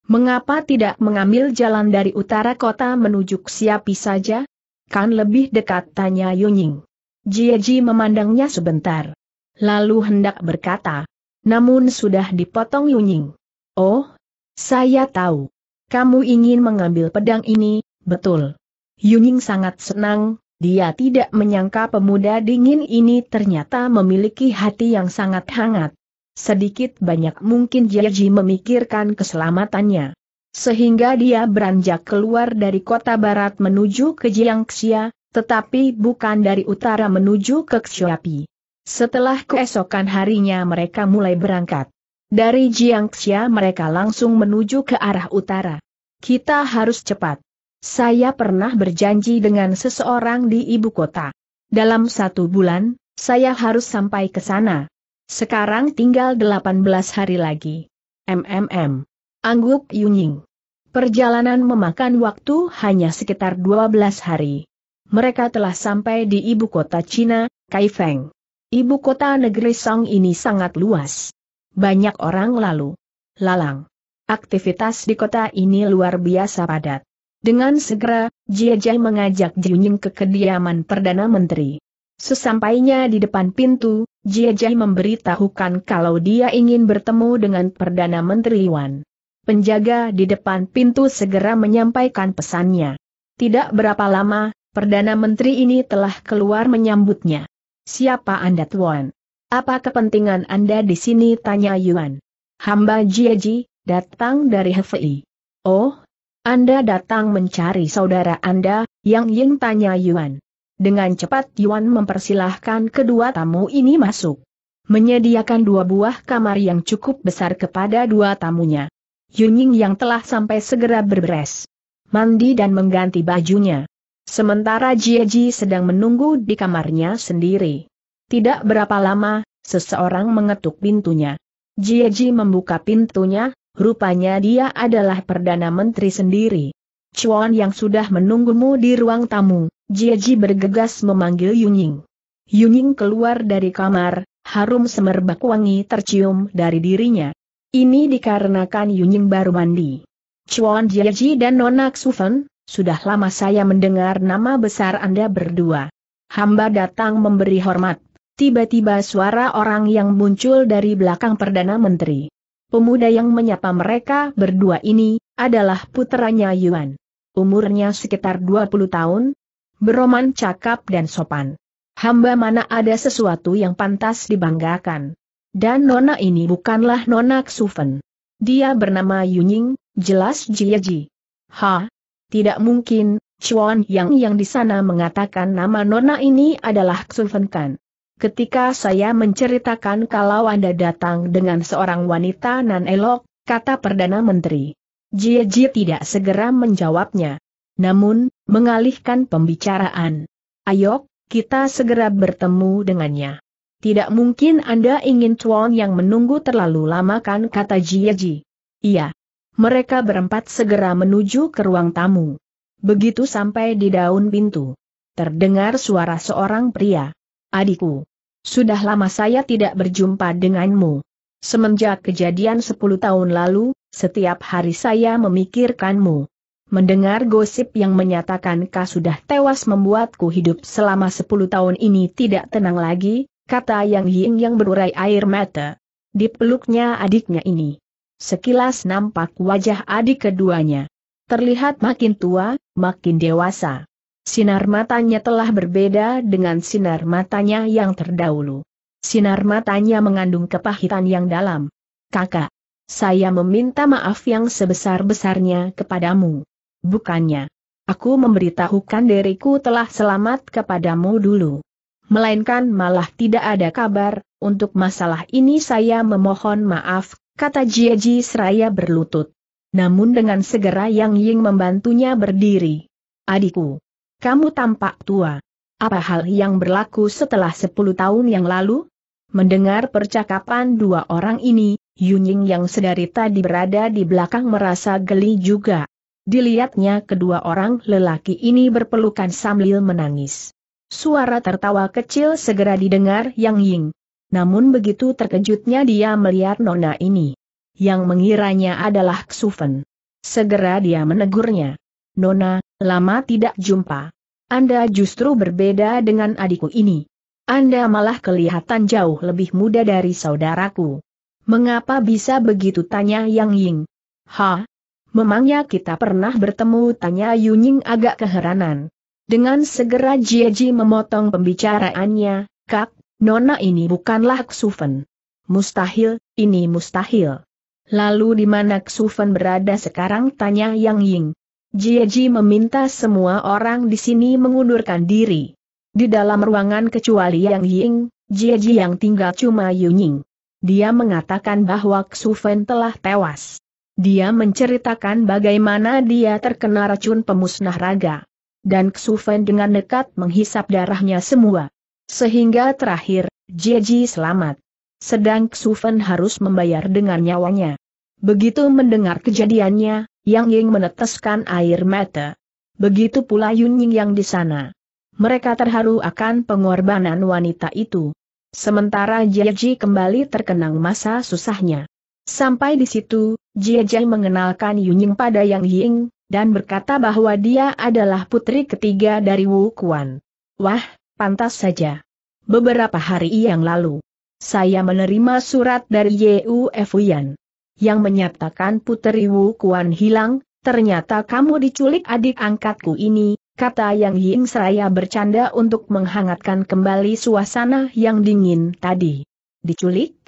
S1: Mengapa tidak mengambil jalan dari utara kota menuju Xiapi saja? Kan lebih dekat tanya Yunying. Jie Ji memandangnya sebentar. Lalu hendak berkata. Namun sudah dipotong Yunying. Oh, saya tahu. Kamu ingin mengambil pedang ini, betul. Yunying sangat senang, dia tidak menyangka pemuda dingin ini ternyata memiliki hati yang sangat hangat. Sedikit banyak mungkin Jiaji memikirkan keselamatannya. Sehingga dia beranjak keluar dari kota barat menuju ke Jiangxia, tetapi bukan dari utara menuju ke Xiaopi. Setelah keesokan harinya mereka mulai berangkat. Dari Jiangxia mereka langsung menuju ke arah utara. Kita harus cepat. Saya pernah berjanji dengan seseorang di ibu kota. Dalam satu bulan, saya harus sampai ke sana. Sekarang tinggal 18 hari lagi. MMM. Angguk Yunying. Perjalanan memakan waktu hanya sekitar 12 hari. Mereka telah sampai di ibu kota Cina, Kaifeng. Ibu kota negeri Song ini sangat luas. Banyak orang lalu. Lalang. Aktivitas di kota ini luar biasa padat. Dengan segera, Jiajai mengajak Junying ke kediaman Perdana Menteri. Sesampainya di depan pintu, Jiajai memberitahukan kalau dia ingin bertemu dengan Perdana Menteri Wan. Penjaga di depan pintu segera menyampaikan pesannya. Tidak berapa lama, Perdana Menteri ini telah keluar menyambutnya. Siapa Anda Tuan? Apa kepentingan Anda di sini? Tanya Yuan. Hamba Jiaji, datang dari Hefei. Oh, anda datang mencari saudara Anda, Yang Ying tanya Yuan. Dengan cepat Yuan mempersilahkan kedua tamu ini masuk. Menyediakan dua buah kamar yang cukup besar kepada dua tamunya. Yunying yang telah sampai segera berberes. Mandi dan mengganti bajunya. Sementara Ji sedang menunggu di kamarnya sendiri. Tidak berapa lama, seseorang mengetuk pintunya. Ji membuka pintunya, rupanya dia adalah Perdana Menteri sendiri. Chuan yang sudah menunggumu di ruang tamu, Jieji bergegas memanggil Yunying. Yunying keluar dari kamar, harum semerbak wangi tercium dari dirinya. Ini dikarenakan Yunying baru mandi. Chuan Jieji dan Nona Xufen, sudah lama saya mendengar nama besar Anda berdua. Hamba datang memberi hormat. Tiba-tiba suara orang yang muncul dari belakang Perdana Menteri. Pemuda yang menyapa mereka berdua ini, adalah putranya Yuan. Umurnya sekitar 20 tahun, beroman cakap dan sopan. Hamba mana ada sesuatu yang pantas dibanggakan. Dan nona ini bukanlah nona Xufen. Dia bernama Yunying, jelas Jiaji. Ha, tidak mungkin, Chuan Yang yang di sana mengatakan nama nona ini adalah Xufen Kan. Ketika saya menceritakan kalau Anda datang dengan seorang wanita nan elok kata Perdana Menteri. Jie tidak segera menjawabnya. Namun, mengalihkan pembicaraan. Ayo, kita segera bertemu dengannya. Tidak mungkin Anda ingin Chuan yang menunggu terlalu lama kan kata Jie. Iya. Mereka berempat segera menuju ke ruang tamu. Begitu sampai di daun pintu. Terdengar suara seorang pria. Adikku. Sudah lama saya tidak berjumpa denganmu. Semenjak kejadian 10 tahun lalu, setiap hari saya memikirkanmu. Mendengar gosip yang menyatakan kau sudah tewas membuatku hidup selama 10 tahun ini tidak tenang lagi, kata Yang Ying yang berurai air mata. Di peluknya adiknya ini. Sekilas nampak wajah adik keduanya. Terlihat makin tua, makin dewasa. Sinar matanya telah berbeda dengan sinar matanya yang terdahulu. Sinar matanya mengandung kepahitan yang dalam. Kakak, saya meminta maaf yang sebesar-besarnya kepadamu. Bukannya, aku memberitahukan diriku telah selamat kepadamu dulu. Melainkan malah tidak ada kabar, untuk masalah ini saya memohon maaf, kata Jieji seraya berlutut. Namun dengan segera Yang Ying membantunya berdiri. Adikku, kamu tampak tua. Apa hal yang berlaku setelah 10 tahun yang lalu? Mendengar percakapan dua orang ini, Yunying yang sedari tadi berada di belakang merasa geli juga. Dilihatnya kedua orang lelaki ini berpelukan sambil menangis. Suara tertawa kecil segera didengar Yang Ying. Namun begitu terkejutnya dia melihat nona ini. Yang mengiranya adalah Xufen. Segera dia menegurnya. Nona, Lama tidak jumpa. Anda justru berbeda dengan adikku ini. Anda malah kelihatan jauh lebih muda dari saudaraku. Mengapa bisa begitu tanya Yang Ying? Ha? Memangnya kita pernah bertemu tanya Yun Ying agak keheranan. Dengan segera Jie Ji memotong pembicaraannya, Kak, Nona ini bukanlah Xufen. Mustahil, ini mustahil. Lalu di mana Xufen berada sekarang tanya Yang Ying. Jieji meminta semua orang di sini mengundurkan diri. Di dalam ruangan kecuali Yang Ying, Jieji yang tinggal cuma Yuning. Dia mengatakan bahwa Xufen telah tewas. Dia menceritakan bagaimana dia terkena racun pemusnah raga. Dan Xufen dengan dekat menghisap darahnya semua. Sehingga terakhir, Jieji selamat. Sedang Xufen harus membayar dengan nyawanya. Begitu mendengar kejadiannya, yang Ying meneteskan air mata. Begitu pula Yun Ying yang di sana. Mereka terharu akan pengorbanan wanita itu. Sementara Jia Ji kembali terkenang masa susahnya. Sampai di situ, Jia Ji mengenalkan Yun Ying pada Yang Ying, dan berkata bahwa dia adalah putri ketiga dari Wu Kuan. Wah, pantas saja. Beberapa hari yang lalu, saya menerima surat dari Yu Fuyan yang menyatakan Puteri Wu Kuan hilang, ternyata kamu diculik adik angkatku ini, kata Yang Ying seraya bercanda untuk menghangatkan kembali suasana yang dingin tadi. Diculik?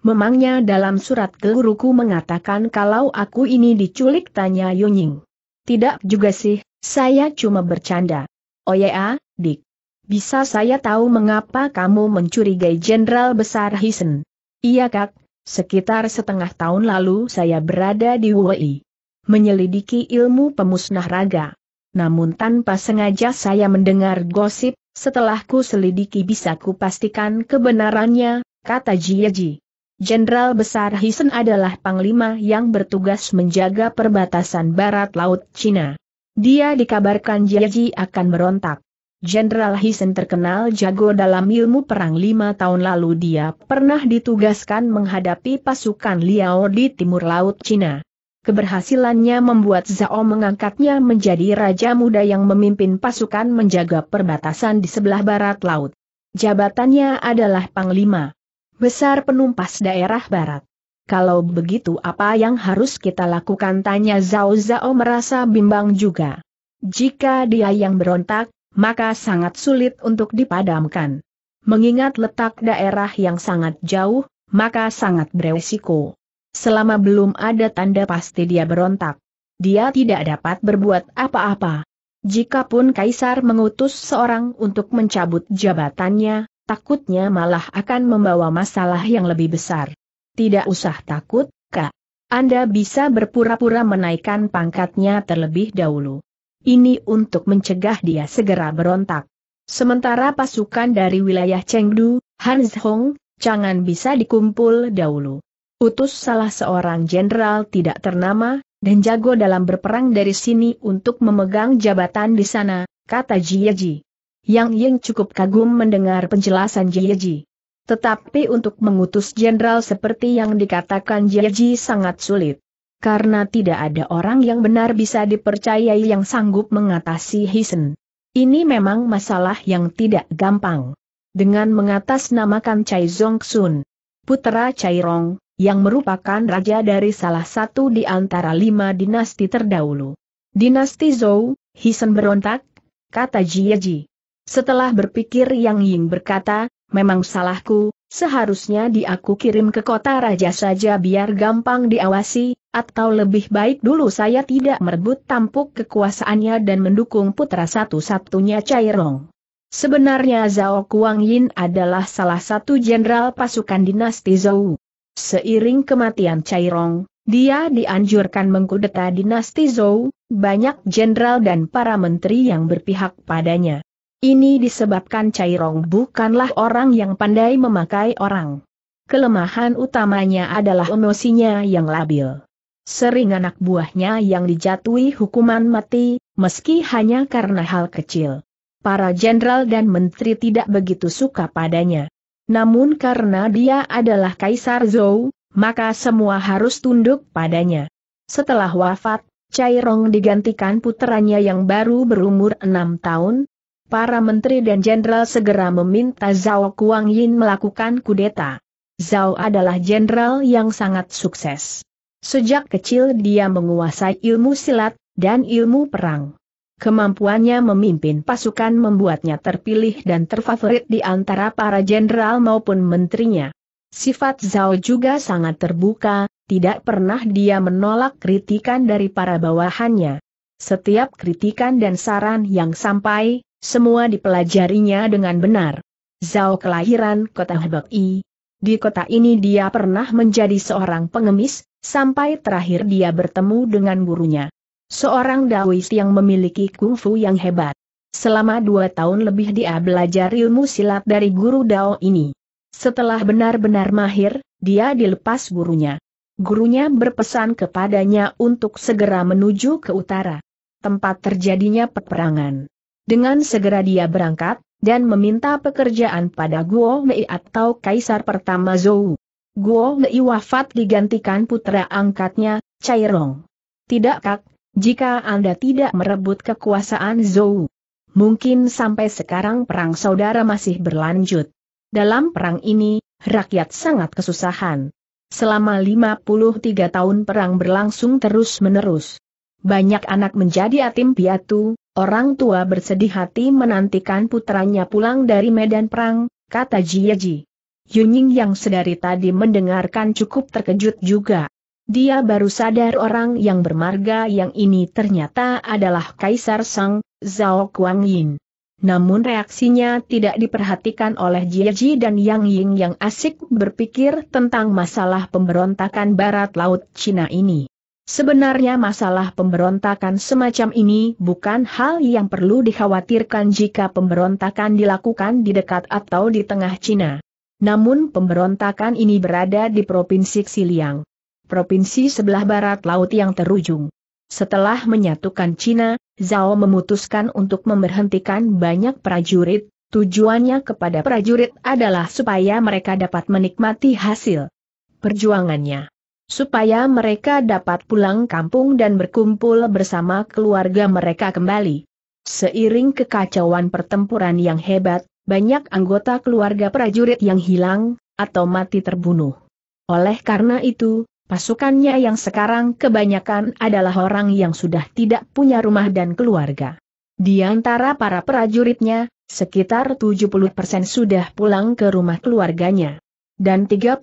S1: Memangnya dalam surat ke guruku mengatakan kalau aku ini diculik tanya Yunying. Tidak juga sih, saya cuma bercanda. Oh ya, dik. Bisa saya tahu mengapa kamu mencurigai Jenderal Besar Hisen? Iya kak, Sekitar setengah tahun lalu saya berada di Wuwei, Menyelidiki ilmu pemusnah raga. Namun tanpa sengaja saya mendengar gosip, setelah ku selidiki bisa ku pastikan kebenarannya, kata Jieji. Jenderal Besar Hisen adalah panglima yang bertugas menjaga perbatasan barat laut Cina. Dia dikabarkan Jieji akan merontak. Jenderal Hisen terkenal jago dalam ilmu perang lima tahun lalu dia pernah ditugaskan menghadapi pasukan Liao di timur laut Cina. Keberhasilannya membuat Zhao mengangkatnya menjadi raja muda yang memimpin pasukan menjaga perbatasan di sebelah barat laut. Jabatannya adalah Panglima. Besar penumpas daerah barat. Kalau begitu apa yang harus kita lakukan tanya Zhao Zhao merasa bimbang juga. Jika dia yang berontak, maka sangat sulit untuk dipadamkan. Mengingat letak daerah yang sangat jauh, maka sangat beresiko. Selama belum ada tanda pasti dia berontak. Dia tidak dapat berbuat apa-apa. Jikapun Kaisar mengutus seorang untuk mencabut jabatannya, takutnya malah akan membawa masalah yang lebih besar. Tidak usah takut, Kak. Anda bisa berpura-pura menaikkan pangkatnya terlebih dahulu. Ini untuk mencegah dia segera berontak. Sementara pasukan dari wilayah Chengdu, Hans Hong, jangan bisa dikumpul dahulu. Utus salah seorang jenderal tidak ternama, dan jago dalam berperang dari sini untuk memegang jabatan di sana, kata Jieji. Yang Ying cukup kagum mendengar penjelasan Jieji. Tetapi untuk mengutus jenderal seperti yang dikatakan Jieji sangat sulit karena tidak ada orang yang benar bisa dipercayai yang sanggup mengatasi Hisen. Ini memang masalah yang tidak gampang. Dengan mengatasnamakan Chai Zongsun, Sun, putera Chai Rong, yang merupakan raja dari salah satu di antara lima dinasti terdahulu. Dinasti Zhou, Hisen berontak, kata Jieji. Setelah berpikir Yang Ying berkata, memang salahku, Seharusnya diaku kirim ke kota raja saja biar gampang diawasi, atau lebih baik dulu saya tidak merebut tampuk kekuasaannya dan mendukung putra satu-satunya Rong. Sebenarnya Zhao Kuang Yin adalah salah satu jenderal pasukan dinasti Zhou. Seiring kematian Rong, dia dianjurkan mengkudeta dinasti Zhou, banyak jenderal dan para menteri yang berpihak padanya. Ini disebabkan Rong bukanlah orang yang pandai memakai orang. Kelemahan utamanya adalah emosinya yang labil. Sering anak buahnya yang dijatuhi hukuman mati, meski hanya karena hal kecil. Para jenderal dan menteri tidak begitu suka padanya. Namun karena dia adalah Kaisar Zhou, maka semua harus tunduk padanya. Setelah wafat, Rong digantikan putranya yang baru berumur enam tahun, para menteri dan jenderal segera meminta Zhao Kuang Yin melakukan kudeta. Zhao adalah jenderal yang sangat sukses. Sejak kecil dia menguasai ilmu silat dan ilmu perang. Kemampuannya memimpin pasukan membuatnya terpilih dan terfavorit di antara para jenderal maupun menterinya. Sifat Zhao juga sangat terbuka, tidak pernah dia menolak kritikan dari para bawahannya. Setiap kritikan dan saran yang sampai, semua dipelajarinya dengan benar. Zhao kelahiran kota Hebei. Di kota ini dia pernah menjadi seorang pengemis, sampai terakhir dia bertemu dengan gurunya. Seorang Daoist yang memiliki kungfu yang hebat. Selama dua tahun lebih dia belajar ilmu silat dari guru Dao ini. Setelah benar-benar mahir, dia dilepas gurunya. Gurunya berpesan kepadanya untuk segera menuju ke utara. Tempat terjadinya peperangan. Dengan segera dia berangkat, dan meminta pekerjaan pada Guo Mei atau Kaisar pertama Zhou. Guo Mei wafat digantikan putra angkatnya, Cai Rong. Tidak kak, jika Anda tidak merebut kekuasaan Zhou. Mungkin sampai sekarang perang saudara masih berlanjut. Dalam perang ini, rakyat sangat kesusahan. Selama 53 tahun perang berlangsung terus-menerus. Banyak anak menjadi atim piatu, Orang tua bersedih hati menantikan putranya pulang dari medan perang, kata Jieji. Yunying yang sedari tadi mendengarkan cukup terkejut juga. Dia baru sadar orang yang bermarga yang ini ternyata adalah Kaisar Sang, Zhao Kuang Yin. Namun reaksinya tidak diperhatikan oleh Jieji dan Yang Ying yang asik berpikir tentang masalah pemberontakan Barat Laut Cina ini. Sebenarnya masalah pemberontakan semacam ini bukan hal yang perlu dikhawatirkan jika pemberontakan dilakukan di dekat atau di tengah Cina. Namun pemberontakan ini berada di Provinsi Xiliang, provinsi sebelah barat laut yang terujung. Setelah menyatukan Cina, Zhao memutuskan untuk memberhentikan banyak prajurit, tujuannya kepada prajurit adalah supaya mereka dapat menikmati hasil perjuangannya supaya mereka dapat pulang kampung dan berkumpul bersama keluarga mereka kembali. Seiring kekacauan pertempuran yang hebat, banyak anggota keluarga prajurit yang hilang, atau mati terbunuh. Oleh karena itu, pasukannya yang sekarang kebanyakan adalah orang yang sudah tidak punya rumah dan keluarga. Di antara para prajuritnya, sekitar 70% sudah pulang ke rumah keluarganya dan 30%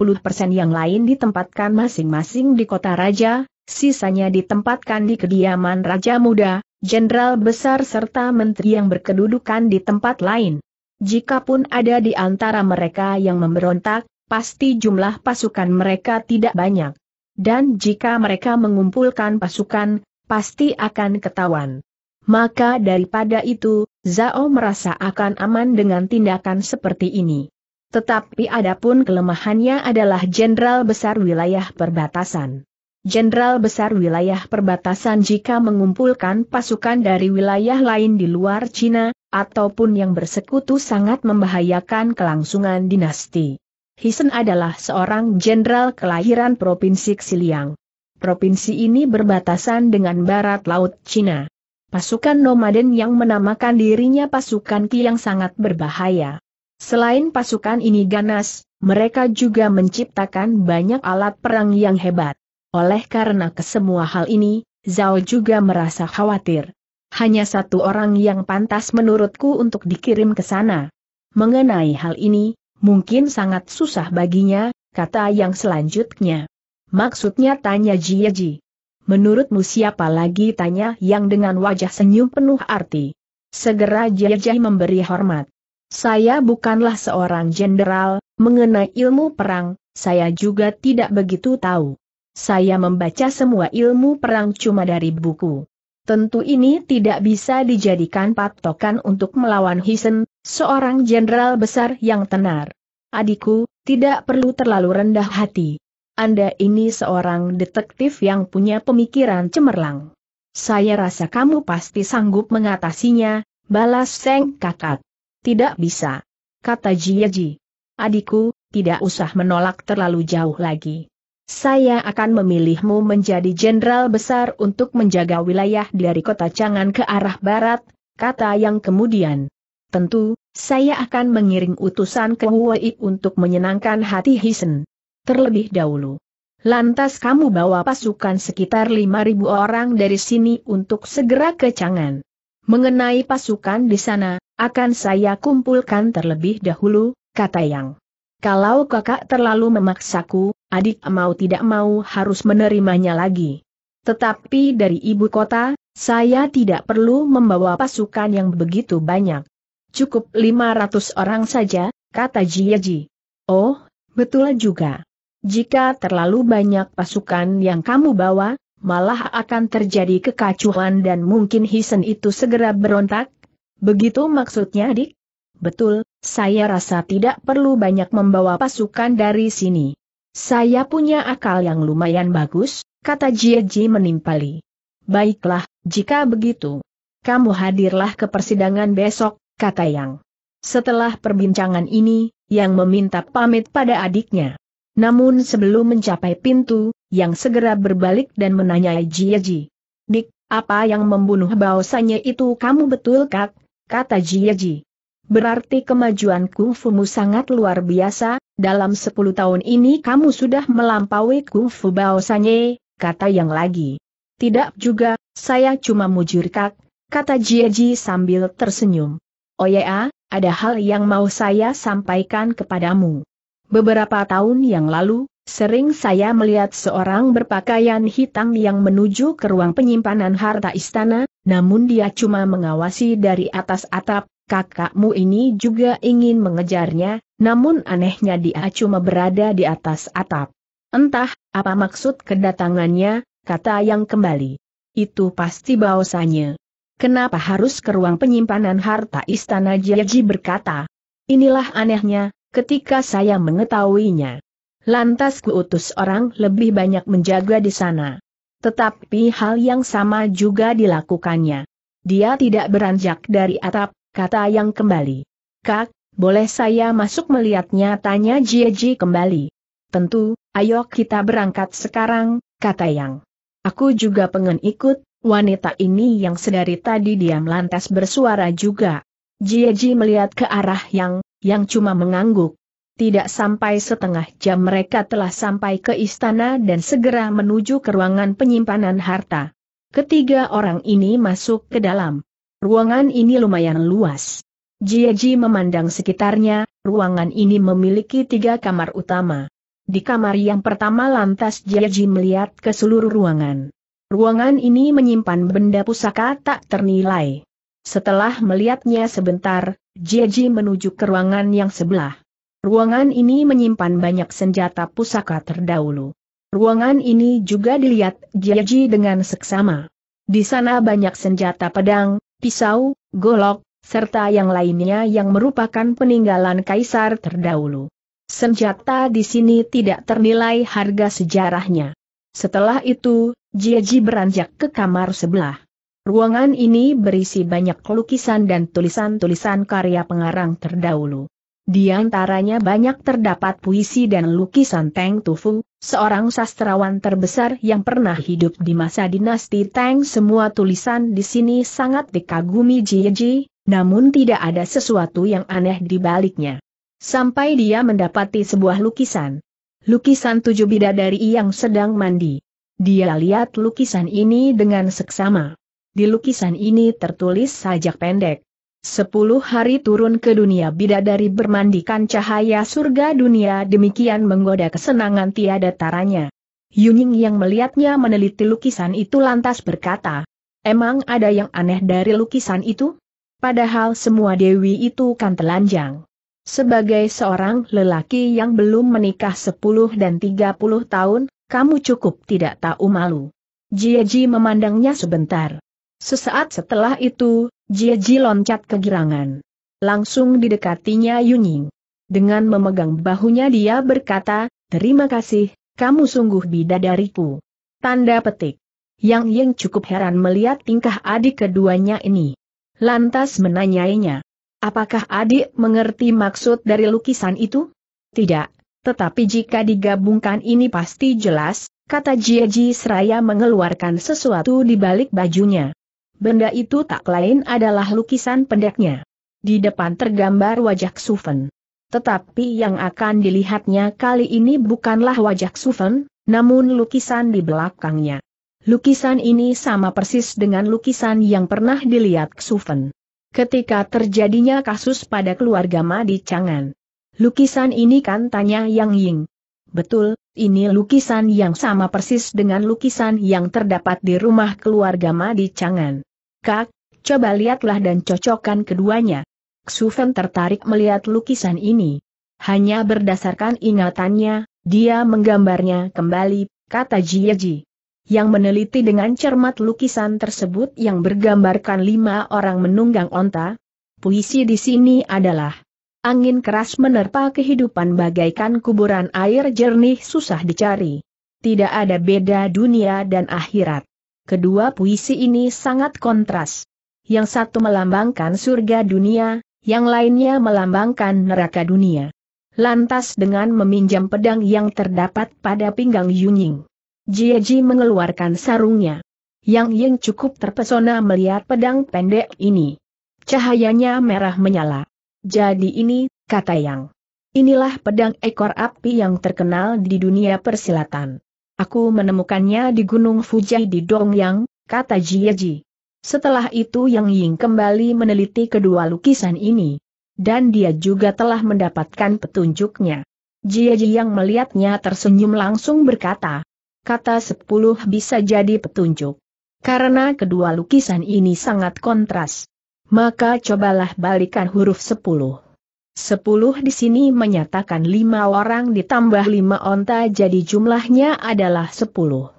S1: yang lain ditempatkan masing-masing di kota raja, sisanya ditempatkan di kediaman raja muda, jenderal besar serta menteri yang berkedudukan di tempat lain. Jika pun ada di antara mereka yang memberontak, pasti jumlah pasukan mereka tidak banyak. Dan jika mereka mengumpulkan pasukan, pasti akan ketahuan. Maka daripada itu, Zao merasa akan aman dengan tindakan seperti ini. Tetapi adapun kelemahannya adalah Jenderal Besar Wilayah Perbatasan. Jenderal Besar Wilayah Perbatasan jika mengumpulkan pasukan dari wilayah lain di luar Cina, ataupun yang bersekutu sangat membahayakan kelangsungan dinasti. Hisen adalah seorang jenderal kelahiran Provinsi Xiliang. Provinsi ini berbatasan dengan barat laut Cina. Pasukan nomaden yang menamakan dirinya pasukan Qiang sangat berbahaya. Selain pasukan ini ganas, mereka juga menciptakan banyak alat perang yang hebat. Oleh karena kesemua hal ini, Zhao juga merasa khawatir. Hanya satu orang yang pantas menurutku untuk dikirim ke sana. Mengenai hal ini, mungkin sangat susah baginya, kata yang selanjutnya. Maksudnya tanya Jieji. Menurutmu siapa lagi tanya yang dengan wajah senyum penuh arti. Segera Jieji memberi hormat. Saya bukanlah seorang jenderal, mengenai ilmu perang, saya juga tidak begitu tahu. Saya membaca semua ilmu perang cuma dari buku. Tentu ini tidak bisa dijadikan patokan untuk melawan Hisen, seorang jenderal besar yang tenar. Adikku, tidak perlu terlalu rendah hati. Anda ini seorang detektif yang punya pemikiran cemerlang. Saya rasa kamu pasti sanggup mengatasinya, balas Seng kakak. Tidak bisa. Kata Jiaji. Adikku, tidak usah menolak terlalu jauh lagi. Saya akan memilihmu menjadi jenderal besar untuk menjaga wilayah dari kota Cangan ke arah barat, kata yang kemudian. Tentu, saya akan mengiring utusan ke Huwai untuk menyenangkan hati Hisen. Terlebih dahulu. Lantas kamu bawa pasukan sekitar 5.000 orang dari sini untuk segera ke Cangan. Mengenai pasukan di sana, akan saya kumpulkan terlebih dahulu, kata Yang. Kalau kakak terlalu memaksaku, adik mau tidak mau harus menerimanya lagi. Tetapi dari ibu kota, saya tidak perlu membawa pasukan yang begitu banyak. Cukup 500 orang saja, kata Jiaji. Oh, betul juga. Jika terlalu banyak pasukan yang kamu bawa, malah akan terjadi kekacauan dan mungkin Hisen itu segera berontak? Begitu maksudnya adik. Betul, saya rasa tidak perlu banyak membawa pasukan dari sini. Saya punya akal yang lumayan bagus, kata Jieji menimpali. Baiklah, jika begitu. Kamu hadirlah ke persidangan besok, kata Yang. Setelah perbincangan ini, Yang meminta pamit pada adiknya. Namun sebelum mencapai pintu, yang segera berbalik dan menanyai Jia Ji. Dik, apa yang membunuh bahasanya itu kamu betul kak? Kata Jia Ji. Berarti kemajuan kungfumu sangat luar biasa, dalam sepuluh tahun ini kamu sudah melampaui kungfu Sanye," kata yang lagi. Tidak juga, saya cuma mujur kak, kata Jia Ji sambil tersenyum. Oh ya, ada hal yang mau saya sampaikan kepadamu. Beberapa tahun yang lalu, sering saya melihat seorang berpakaian hitam yang menuju ke ruang penyimpanan harta istana, namun dia cuma mengawasi dari atas atap, kakakmu ini juga ingin mengejarnya, namun anehnya dia cuma berada di atas atap. Entah, apa maksud kedatangannya, kata yang kembali. Itu pasti bahwasanya. Kenapa harus ke ruang penyimpanan harta istana Jiaji berkata. Inilah anehnya, ketika saya mengetahuinya. Lantas kuutus orang lebih banyak menjaga di sana. Tetapi hal yang sama juga dilakukannya. Dia tidak beranjak dari atap, kata yang kembali. Kak, boleh saya masuk melihatnya tanya Jieji kembali. Tentu, ayo kita berangkat sekarang, kata yang. Aku juga pengen ikut, wanita ini yang sedari tadi diam lantas bersuara juga. Jieji melihat ke arah yang, yang cuma mengangguk. Tidak sampai setengah jam mereka telah sampai ke istana dan segera menuju ke ruangan penyimpanan harta. Ketiga orang ini masuk ke dalam. Ruangan ini lumayan luas. Jiaji memandang sekitarnya, ruangan ini memiliki tiga kamar utama. Di kamar yang pertama lantas Jiaji melihat ke seluruh ruangan. Ruangan ini menyimpan benda pusaka tak ternilai. Setelah melihatnya sebentar, Jeji menuju ke ruangan yang sebelah. Ruangan ini menyimpan banyak senjata pusaka terdahulu. Ruangan ini juga dilihat Jeji dengan seksama. Di sana banyak senjata pedang, pisau, golok, serta yang lainnya yang merupakan peninggalan kaisar terdahulu. Senjata di sini tidak ternilai harga sejarahnya. Setelah itu, Jeji beranjak ke kamar sebelah. Ruangan ini berisi banyak lukisan dan tulisan-tulisan karya pengarang terdahulu. Di antaranya banyak terdapat puisi dan lukisan Tang Tufu, seorang sastrawan terbesar yang pernah hidup di masa dinasti Tang. Semua tulisan di sini sangat dikagumi Jiji, namun tidak ada sesuatu yang aneh di baliknya. Sampai dia mendapati sebuah lukisan. Lukisan tujuh bidadari yang sedang mandi. Dia lihat lukisan ini dengan seksama. Di lukisan ini tertulis sajak pendek. Sepuluh hari turun ke dunia bidadari bermandikan cahaya surga dunia demikian menggoda kesenangan tiada taranya. Yuning yang melihatnya meneliti lukisan itu lantas berkata, Emang ada yang aneh dari lukisan itu? Padahal semua dewi itu kan telanjang. Sebagai seorang lelaki yang belum menikah 10 dan 30 tahun, kamu cukup tidak tahu malu. Jieji memandangnya sebentar. Sesaat setelah itu, Jie Ji loncat kegirangan. Langsung didekatinya Yunying. Dengan memegang bahunya dia berkata, Terima kasih, kamu sungguh bidadariku. Tanda petik. Yang Ying cukup heran melihat tingkah adik keduanya ini. Lantas menanyainya. Apakah adik mengerti maksud dari lukisan itu? Tidak, tetapi jika digabungkan ini pasti jelas, kata Jieji seraya mengeluarkan sesuatu di balik bajunya. Benda itu tak lain adalah lukisan pendeknya. Di depan tergambar wajah Suven. Tetapi yang akan dilihatnya kali ini bukanlah wajah Suven, namun lukisan di belakangnya. Lukisan ini sama persis dengan lukisan yang pernah dilihat Suven. Ketika terjadinya kasus pada keluarga Madi Changan. Lukisan ini kan tanya Yang Ying. Betul, ini lukisan yang sama persis dengan lukisan yang terdapat di rumah keluarga Madi Changan. Kak, coba lihatlah dan cocokkan keduanya. Xufen tertarik melihat lukisan ini. Hanya berdasarkan ingatannya, dia menggambarnya kembali, kata Jieji. Yang meneliti dengan cermat lukisan tersebut yang bergambarkan lima orang menunggang onta, puisi di sini adalah Angin keras menerpa kehidupan bagaikan kuburan air jernih susah dicari. Tidak ada beda dunia dan akhirat. Kedua puisi ini sangat kontras. Yang satu melambangkan surga dunia, yang lainnya melambangkan neraka dunia. Lantas dengan meminjam pedang yang terdapat pada pinggang Yunying. Jieji mengeluarkan sarungnya. Yang Ying cukup terpesona melihat pedang pendek ini. Cahayanya merah menyala. Jadi ini, kata Yang. Inilah pedang ekor api yang terkenal di dunia persilatan. Aku menemukannya di Gunung Fujai di Dongyang, kata Jieji. Setelah itu Yang Ying kembali meneliti kedua lukisan ini. Dan dia juga telah mendapatkan petunjuknya. Jieji yang melihatnya tersenyum langsung berkata, kata sepuluh bisa jadi petunjuk. Karena kedua lukisan ini sangat kontras. Maka cobalah balikan huruf sepuluh. Sepuluh di sini menyatakan lima orang ditambah lima onta jadi jumlahnya adalah sepuluh.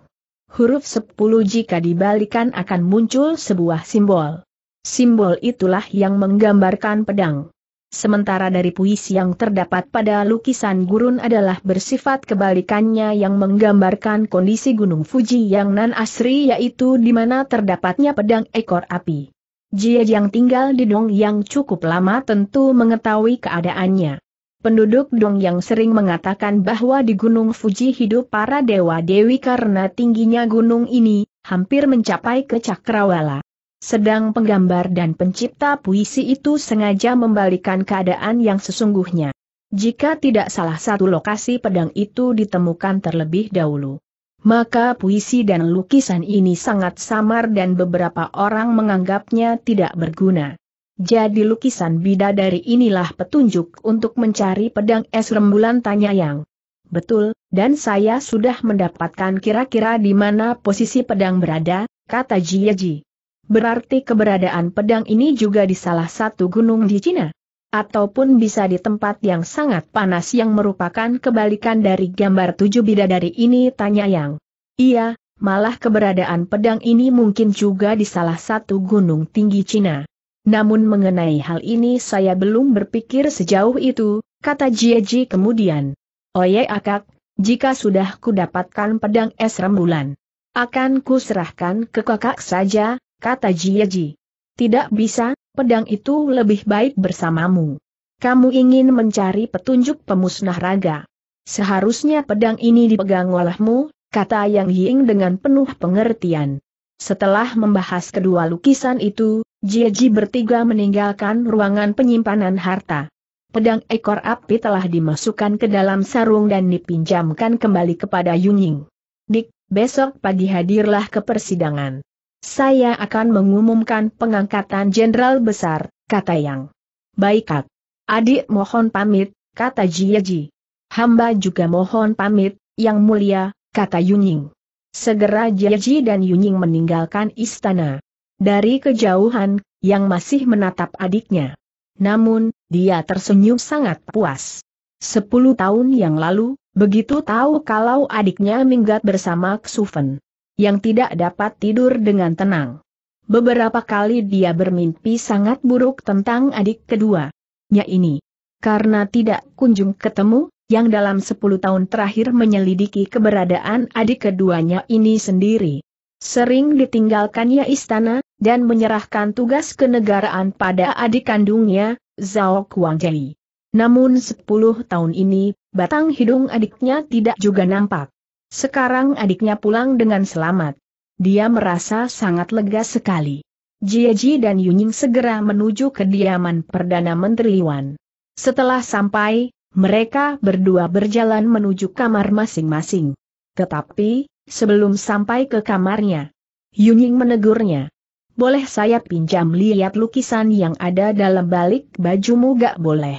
S1: Huruf sepuluh jika dibalikan akan muncul sebuah simbol. Simbol itulah yang menggambarkan pedang. Sementara dari puisi yang terdapat pada lukisan gurun adalah bersifat kebalikannya yang menggambarkan kondisi Gunung Fuji yang nan asri yaitu di mana terdapatnya pedang ekor api. Jie yang tinggal di Dong yang cukup lama tentu mengetahui keadaannya. Penduduk Dong yang sering mengatakan bahwa di Gunung Fuji hidup para dewa-dewi karena tingginya gunung ini, hampir mencapai ke Cakrawala. Sedang penggambar dan pencipta puisi itu sengaja membalikan keadaan yang sesungguhnya. Jika tidak salah satu lokasi pedang itu ditemukan terlebih dahulu maka puisi dan lukisan ini sangat samar dan beberapa orang menganggapnya tidak berguna. Jadi lukisan bidadari inilah petunjuk untuk mencari pedang es rembulan tanya yang. Betul, dan saya sudah mendapatkan kira-kira di mana posisi pedang berada, kata Jiaji. Berarti keberadaan pedang ini juga di salah satu gunung di Cina ataupun bisa di tempat yang sangat panas yang merupakan kebalikan dari gambar tujuh bidadari ini tanya yang. Iya, malah keberadaan pedang ini mungkin juga di salah satu gunung tinggi Cina. Namun mengenai hal ini saya belum berpikir sejauh itu, kata Jieji kemudian. Oye akak, jika sudah kudapatkan pedang es rembulan. Akan kuserahkan ke kakak saja, kata Jieji. Tidak bisa, pedang itu lebih baik bersamamu. Kamu ingin mencari petunjuk pemusnah raga. Seharusnya pedang ini dipegang olehmu, kata Yang Ying dengan penuh pengertian. Setelah membahas kedua lukisan itu, Jieji bertiga meninggalkan ruangan penyimpanan harta. Pedang ekor api telah dimasukkan ke dalam sarung dan dipinjamkan kembali kepada Yunying. Dik, besok pagi hadirlah ke persidangan. Saya akan mengumumkan pengangkatan jenderal besar, kata Yang. Baik Adik mohon pamit, kata Jiaji. Hamba juga mohon pamit, Yang Mulia, kata Yunying. Segera Jiaji dan Yunying meninggalkan istana. Dari kejauhan, Yang masih menatap adiknya. Namun, dia tersenyum sangat puas. Sepuluh tahun yang lalu, begitu tahu kalau adiknya minggat bersama Xufen yang tidak dapat tidur dengan tenang. Beberapa kali dia bermimpi sangat buruk tentang adik kedua. ini. Karena tidak kunjung ketemu, yang dalam 10 tahun terakhir menyelidiki keberadaan adik keduanya ini sendiri. Sering ditinggalkannya istana, dan menyerahkan tugas kenegaraan pada adik kandungnya, Zhao Kuangjai. Namun 10 tahun ini, batang hidung adiknya tidak juga nampak. Sekarang adiknya pulang dengan selamat. Dia merasa sangat lega sekali. Jieji dan Yunying segera menuju kediaman Perdana Menteri Wan. Setelah sampai, mereka berdua berjalan menuju kamar masing-masing. Tetapi, sebelum sampai ke kamarnya, Yunying menegurnya. Boleh saya pinjam lihat lukisan yang ada dalam balik bajumu gak boleh.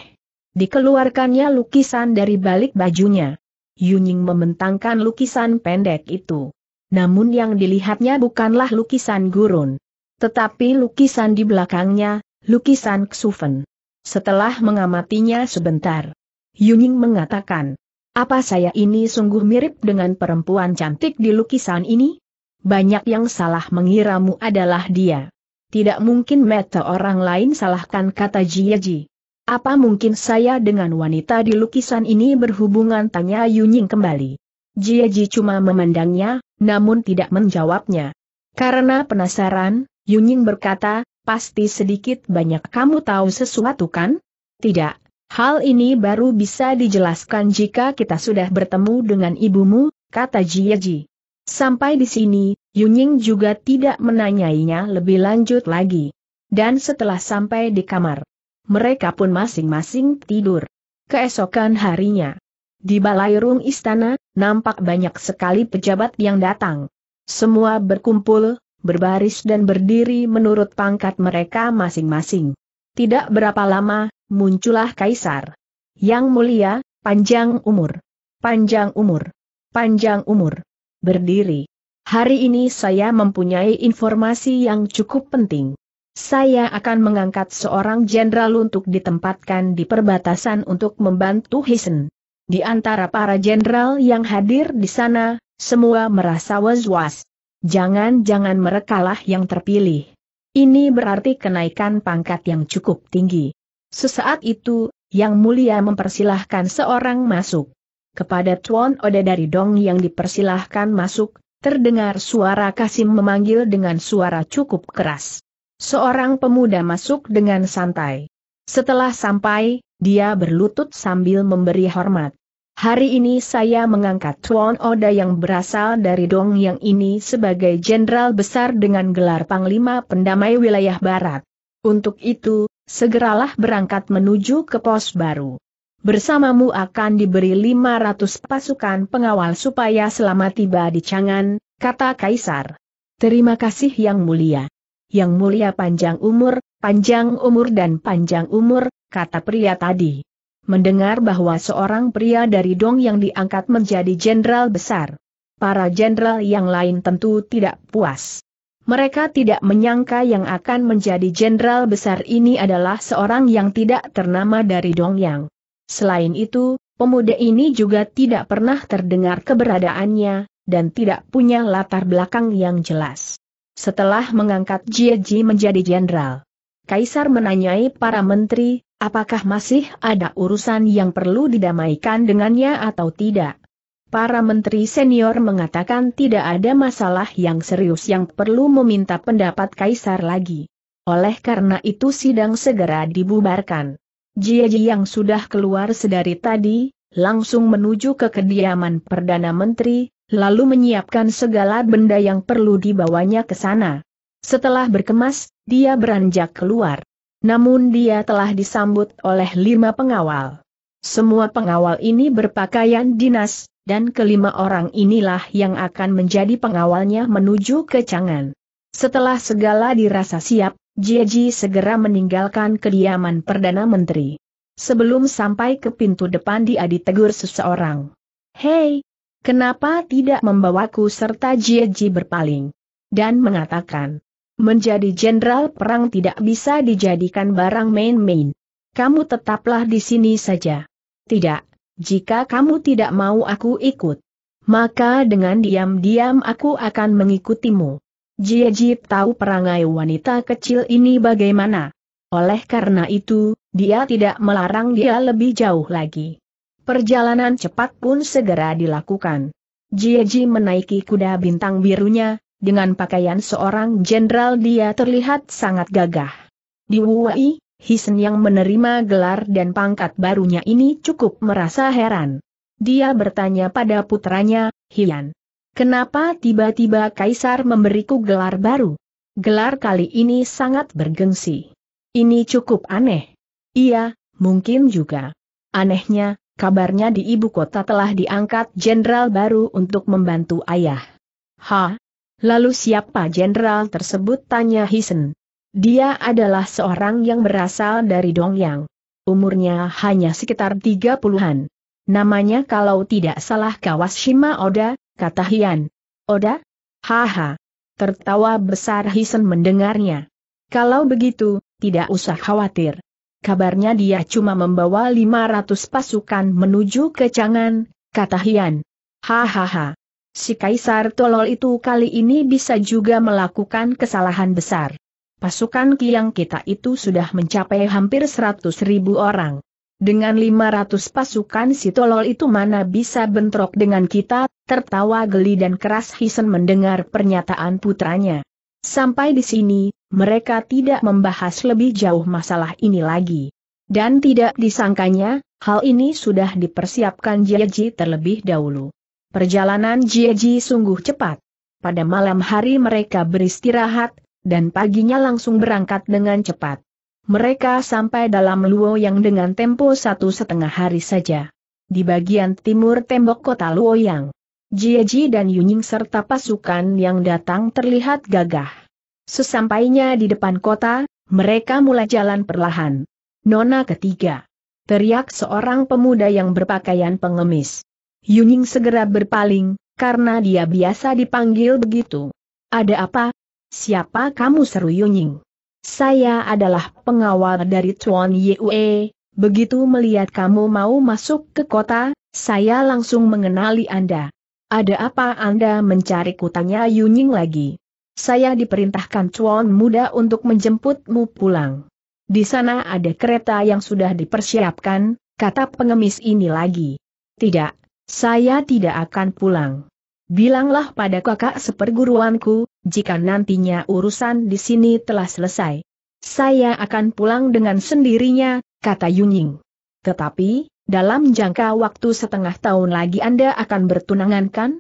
S1: Dikeluarkannya lukisan dari balik bajunya. Yuning mementangkan lukisan pendek itu. Namun yang dilihatnya bukanlah lukisan gurun. Tetapi lukisan di belakangnya, lukisan Xufen. Setelah mengamatinya sebentar, Yuning mengatakan, apa saya ini sungguh mirip dengan perempuan cantik di lukisan ini? Banyak yang salah mengiramu adalah dia. Tidak mungkin meta orang lain salahkan kata Jieji. Apa mungkin saya dengan wanita di lukisan ini berhubungan tanya Yunying kembali. Jie Ji cuma memandangnya, namun tidak menjawabnya. Karena penasaran, Yunying berkata, pasti sedikit banyak kamu tahu sesuatu kan? Tidak, hal ini baru bisa dijelaskan jika kita sudah bertemu dengan ibumu, kata Jie Ji. Sampai di sini, Yunying juga tidak menanyainya lebih lanjut lagi. Dan setelah sampai di kamar, mereka pun masing-masing tidur. Keesokan harinya, di balai rung istana, nampak banyak sekali pejabat yang datang. Semua berkumpul, berbaris dan berdiri menurut pangkat mereka masing-masing. Tidak berapa lama, muncullah kaisar. Yang mulia, panjang umur. Panjang umur. Panjang umur. Berdiri. Hari ini saya mempunyai informasi yang cukup penting saya akan mengangkat seorang jenderal untuk ditempatkan di perbatasan untuk membantu Hisen. Di antara para jenderal yang hadir di sana, semua merasa was-was. Jangan-jangan merekalah yang terpilih. Ini berarti kenaikan pangkat yang cukup tinggi. Sesaat itu, Yang Mulia mempersilahkan seorang masuk. Kepada Tuan Oda dari Dong yang dipersilahkan masuk, terdengar suara Kasim memanggil dengan suara cukup keras. Seorang pemuda masuk dengan santai. Setelah sampai, dia berlutut sambil memberi hormat. Hari ini saya mengangkat Tuan Oda yang berasal dari Dong yang ini sebagai jenderal besar dengan gelar Panglima Pendamai Wilayah Barat. Untuk itu, segeralah berangkat menuju ke pos baru. Bersamamu akan diberi 500 pasukan pengawal supaya selamat tiba di Changan, kata Kaisar. Terima kasih yang mulia. Yang mulia panjang umur, panjang umur dan panjang umur, kata pria tadi. Mendengar bahwa seorang pria dari Dong yang diangkat menjadi jenderal besar. Para jenderal yang lain tentu tidak puas. Mereka tidak menyangka yang akan menjadi jenderal besar ini adalah seorang yang tidak ternama dari Dongyang. Selain itu, pemuda ini juga tidak pernah terdengar keberadaannya, dan tidak punya latar belakang yang jelas setelah mengangkat Jie Ji menjadi jenderal. Kaisar menanyai para menteri, apakah masih ada urusan yang perlu didamaikan dengannya atau tidak. Para menteri senior mengatakan tidak ada masalah yang serius yang perlu meminta pendapat Kaisar lagi. Oleh karena itu sidang segera dibubarkan. Jie Ji yang sudah keluar sedari tadi, langsung menuju ke kediaman Perdana Menteri, lalu menyiapkan segala benda yang perlu dibawanya ke sana. Setelah berkemas, dia beranjak keluar. Namun dia telah disambut oleh lima pengawal. Semua pengawal ini berpakaian dinas, dan kelima orang inilah yang akan menjadi pengawalnya menuju ke Cangan. Setelah segala dirasa siap, Jiji segera meninggalkan kediaman Perdana Menteri. Sebelum sampai ke pintu depan dia ditegur seseorang. Hei, Kenapa tidak membawaku serta Jieji berpaling? Dan mengatakan, menjadi jenderal perang tidak bisa dijadikan barang main-main. Kamu tetaplah di sini saja. Tidak, jika kamu tidak mau aku ikut. Maka dengan diam-diam aku akan mengikutimu. Jieji tahu perangai wanita kecil ini bagaimana. Oleh karena itu, dia tidak melarang dia lebih jauh lagi. Perjalanan cepat pun segera dilakukan. Jieji menaiki kuda bintang birunya, dengan pakaian seorang jenderal dia terlihat sangat gagah. Di Wuai, Hisen yang menerima gelar dan pangkat barunya ini cukup merasa heran. Dia bertanya pada putranya, Hian. Kenapa tiba-tiba Kaisar memberiku gelar baru? Gelar kali ini sangat bergengsi. Ini cukup aneh. Iya, mungkin juga. Anehnya, kabarnya di ibu kota telah diangkat jenderal baru untuk membantu ayah. Ha? Lalu siapa jenderal tersebut tanya Hisen. Dia adalah seorang yang berasal dari Dongyang. Umurnya hanya sekitar 30-an. Namanya kalau tidak salah Kawashima Oda, kata Hian. Oda? Haha. Tertawa besar Hisen mendengarnya. Kalau begitu, tidak usah khawatir kabarnya dia cuma membawa 500 pasukan menuju ke Chang'an, kata Hian. Hahaha. Si Kaisar Tolol itu kali ini bisa juga melakukan kesalahan besar. Pasukan Kiang kita itu sudah mencapai hampir 100 ribu orang. Dengan 500 pasukan si Tolol itu mana bisa bentrok dengan kita, tertawa geli dan keras Hisen mendengar pernyataan putranya. Sampai di sini, mereka tidak membahas lebih jauh masalah ini lagi. Dan tidak disangkanya, hal ini sudah dipersiapkan Jieji terlebih dahulu. Perjalanan Jieji sungguh cepat. Pada malam hari mereka beristirahat, dan paginya langsung berangkat dengan cepat. Mereka sampai dalam Luo yang dengan tempo satu setengah hari saja. Di bagian timur tembok kota Luoyang. Jieji dan Yunying serta pasukan yang datang terlihat gagah. Sesampainya di depan kota, mereka mulai jalan perlahan. Nona ketiga. Teriak seorang pemuda yang berpakaian pengemis. Yunying segera berpaling, karena dia biasa dipanggil begitu. Ada apa? Siapa kamu seru Yunying? Saya adalah pengawal dari Tuan Yue. Begitu melihat kamu mau masuk ke kota, saya langsung mengenali Anda. Ada apa Anda mencari kutanya Yunying lagi? Saya diperintahkan cuan muda untuk menjemputmu pulang. Di sana ada kereta yang sudah dipersiapkan, kata pengemis ini lagi. Tidak, saya tidak akan pulang. Bilanglah pada kakak seperguruanku, jika nantinya urusan di sini telah selesai. Saya akan pulang dengan sendirinya, kata Yunying. Tetapi, dalam jangka waktu setengah tahun lagi Anda akan bertunangan kan?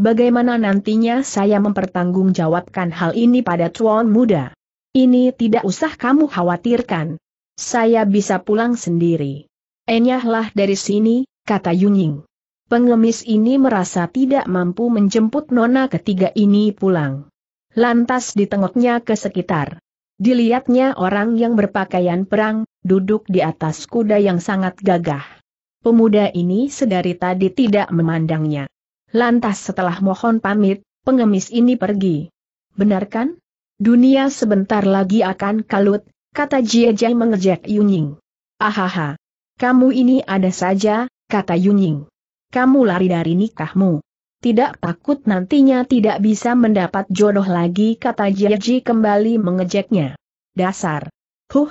S1: Bagaimana nantinya saya mempertanggungjawabkan hal ini pada tuan muda? Ini tidak usah kamu khawatirkan. Saya bisa pulang sendiri. Enyahlah dari sini, kata Yunying. Pengemis ini merasa tidak mampu menjemput nona ketiga ini pulang. Lantas ditengoknya ke sekitar. Dilihatnya orang yang berpakaian perang, duduk di atas kuda yang sangat gagah. Pemuda ini sedari tadi tidak memandangnya. Lantas setelah mohon pamit, pengemis ini pergi. Benar kan? Dunia sebentar lagi akan kalut, kata Jiejai mengejek Yunying. Ahaha. Kamu ini ada saja, kata Yunying. Kamu lari dari nikahmu. Tidak takut nantinya tidak bisa mendapat jodoh lagi kata Jiaji kembali mengejeknya. Dasar. Huh.